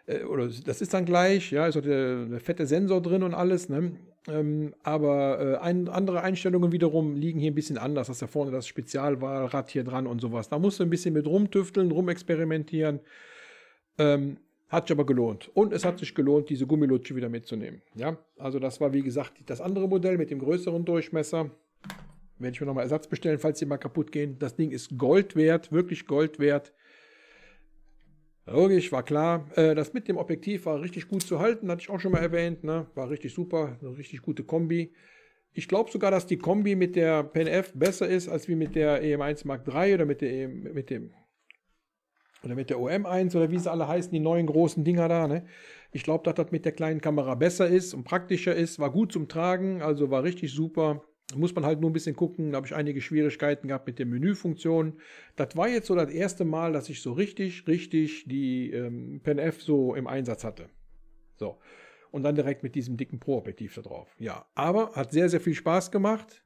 Speaker 1: Äh, oder das ist dann gleich, ja, ist auch der, der fette Sensor drin und alles, ne? Ähm, aber äh, ein, andere Einstellungen wiederum liegen hier ein bisschen anders. Das ist ja vorne das Spezialwahlrad hier dran und sowas. Da musst du ein bisschen mit rumtüfteln, rumexperimentieren. Ähm, hat sich aber gelohnt. Und es hat sich gelohnt, diese Gummilutsche wieder mitzunehmen. Ja, also das war wie gesagt das andere Modell mit dem größeren Durchmesser. Werde ich mir nochmal Ersatz bestellen, falls die mal kaputt gehen. Das Ding ist Gold wert, wirklich Gold wert. Logisch, war klar. Äh, das mit dem Objektiv war richtig gut zu halten, hatte ich auch schon mal erwähnt. Ne? War richtig super, eine richtig gute Kombi. Ich glaube sogar, dass die Kombi mit der Pen F besser ist als wie mit der EM1 Mark III oder mit, der EM, mit dem oder mit der OM1 oder wie sie alle heißen, die neuen großen Dinger da. Ne? Ich glaube, dass das mit der kleinen Kamera besser ist und praktischer ist. War gut zum Tragen, also war richtig super. Muss man halt nur ein bisschen gucken. Da habe ich einige Schwierigkeiten gehabt mit der Menüfunktion. Das war jetzt so das erste Mal, dass ich so richtig, richtig die ähm, PenF so im Einsatz hatte. So. Und dann direkt mit diesem dicken Pro-Objektiv da drauf. Ja, aber hat sehr, sehr viel Spaß gemacht.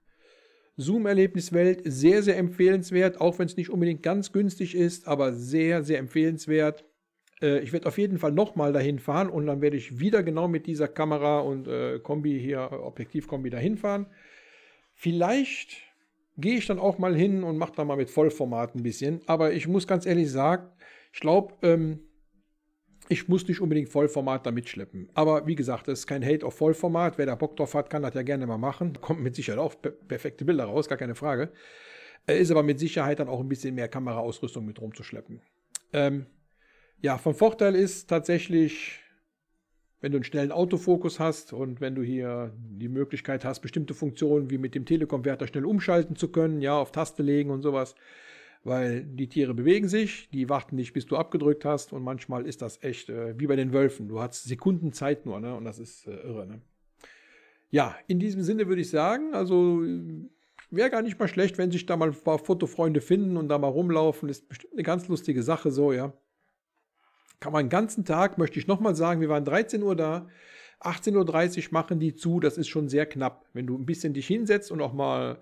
Speaker 1: Zoom-Erlebniswelt sehr, sehr empfehlenswert, auch wenn es nicht unbedingt ganz günstig ist, aber sehr, sehr empfehlenswert. Äh, ich werde auf jeden Fall nochmal dahin fahren und dann werde ich wieder genau mit dieser Kamera und äh, Kombi hier, Objektivkombi dahin fahren. Vielleicht gehe ich dann auch mal hin und mache da mal mit Vollformat ein bisschen, aber ich muss ganz ehrlich sagen, ich glaube, ähm, ich muss nicht unbedingt Vollformat da mitschleppen. Aber wie gesagt, das ist kein Hate auf Vollformat. Wer da Bock drauf hat, kann das ja gerne mal machen. Kommt mit Sicherheit auch perfekte Bilder raus, gar keine Frage. Äh, ist aber mit Sicherheit dann auch ein bisschen mehr Kameraausrüstung mit rumzuschleppen. Ähm, ja, vom Vorteil ist tatsächlich, wenn du einen schnellen Autofokus hast und wenn du hier die Möglichkeit hast, bestimmte Funktionen wie mit dem Telekonverter schnell umschalten zu können, ja, auf Taste legen und sowas, weil die Tiere bewegen sich, die warten nicht, bis du abgedrückt hast und manchmal ist das echt äh, wie bei den Wölfen. Du hast Sekunden Zeit nur, ne? Und das ist äh, irre, ne? Ja, in diesem Sinne würde ich sagen, also äh, wäre gar nicht mal schlecht, wenn sich da mal ein paar Fotofreunde finden und da mal rumlaufen. Ist bestimmt eine ganz lustige Sache so, ja. Kann man den ganzen Tag, möchte ich nochmal sagen, wir waren 13 Uhr da. 18.30 Uhr machen die zu, das ist schon sehr knapp. Wenn du ein bisschen dich hinsetzt und auch mal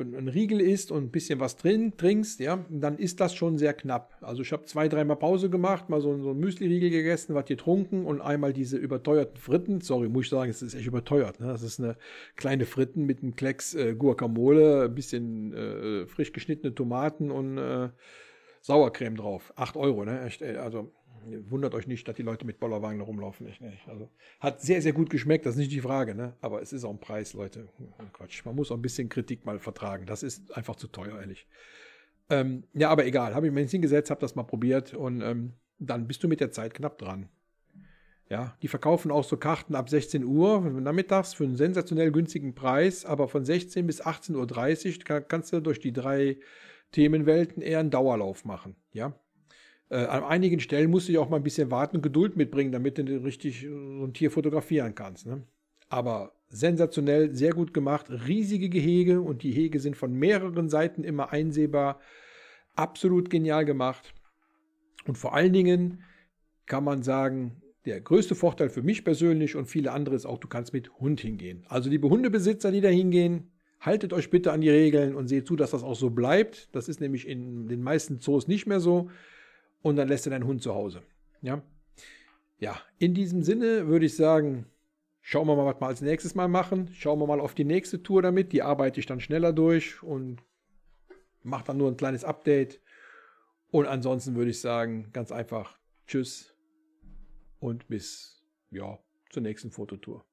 Speaker 1: ein Riegel isst und ein bisschen was drin, trinkst, ja, dann ist das schon sehr knapp. Also ich habe zwei, dreimal Pause gemacht, mal so, so ein Müsli-Riegel gegessen, was getrunken und einmal diese überteuerten Fritten. Sorry, muss ich sagen, es ist echt überteuert. Ne? Das ist eine kleine Fritten mit einem Klecks äh, Guacamole, ein bisschen äh, frisch geschnittene Tomaten und äh, Sauercreme drauf. 8 Euro, ne? Echt, also Wundert euch nicht, dass die Leute mit Bollerwagen rumlaufen. Ich, ne? Also, hat sehr, sehr gut geschmeckt, das ist nicht die Frage. Ne? Aber es ist auch ein Preis, Leute. Hm, Quatsch. Man muss auch ein bisschen Kritik mal vertragen. Das ist einfach zu teuer, ehrlich. Ähm, ja, aber egal. Habe ich mir jetzt hingesetzt, habe das mal probiert und ähm, dann bist du mit der Zeit knapp dran. Ja, die verkaufen auch so Karten ab 16 Uhr nachmittags für einen sensationell günstigen Preis, aber von 16 bis 18.30 Uhr kann, kannst du durch die drei Themenwelten eher einen Dauerlauf machen. Ja, äh, an einigen Stellen musst du ja auch mal ein bisschen warten Geduld mitbringen, damit du richtig äh, so ein Tier fotografieren kannst. Ne? Aber sensationell, sehr gut gemacht, riesige Gehege und die Hege sind von mehreren Seiten immer einsehbar. Absolut genial gemacht. Und vor allen Dingen kann man sagen, der größte Vorteil für mich persönlich und viele andere ist auch, du kannst mit Hund hingehen. Also liebe Hundebesitzer, die da hingehen, haltet euch bitte an die Regeln und seht zu, dass das auch so bleibt. Das ist nämlich in den meisten Zoos nicht mehr so und dann lässt du deinen Hund zu Hause. Ja, ja in diesem Sinne würde ich sagen, schauen wir mal, was wir als nächstes mal machen. Schauen wir mal auf die nächste Tour damit. Die arbeite ich dann schneller durch und mache dann nur ein kleines Update. Und ansonsten würde ich sagen, ganz einfach, tschüss und bis ja, zur nächsten Fototour.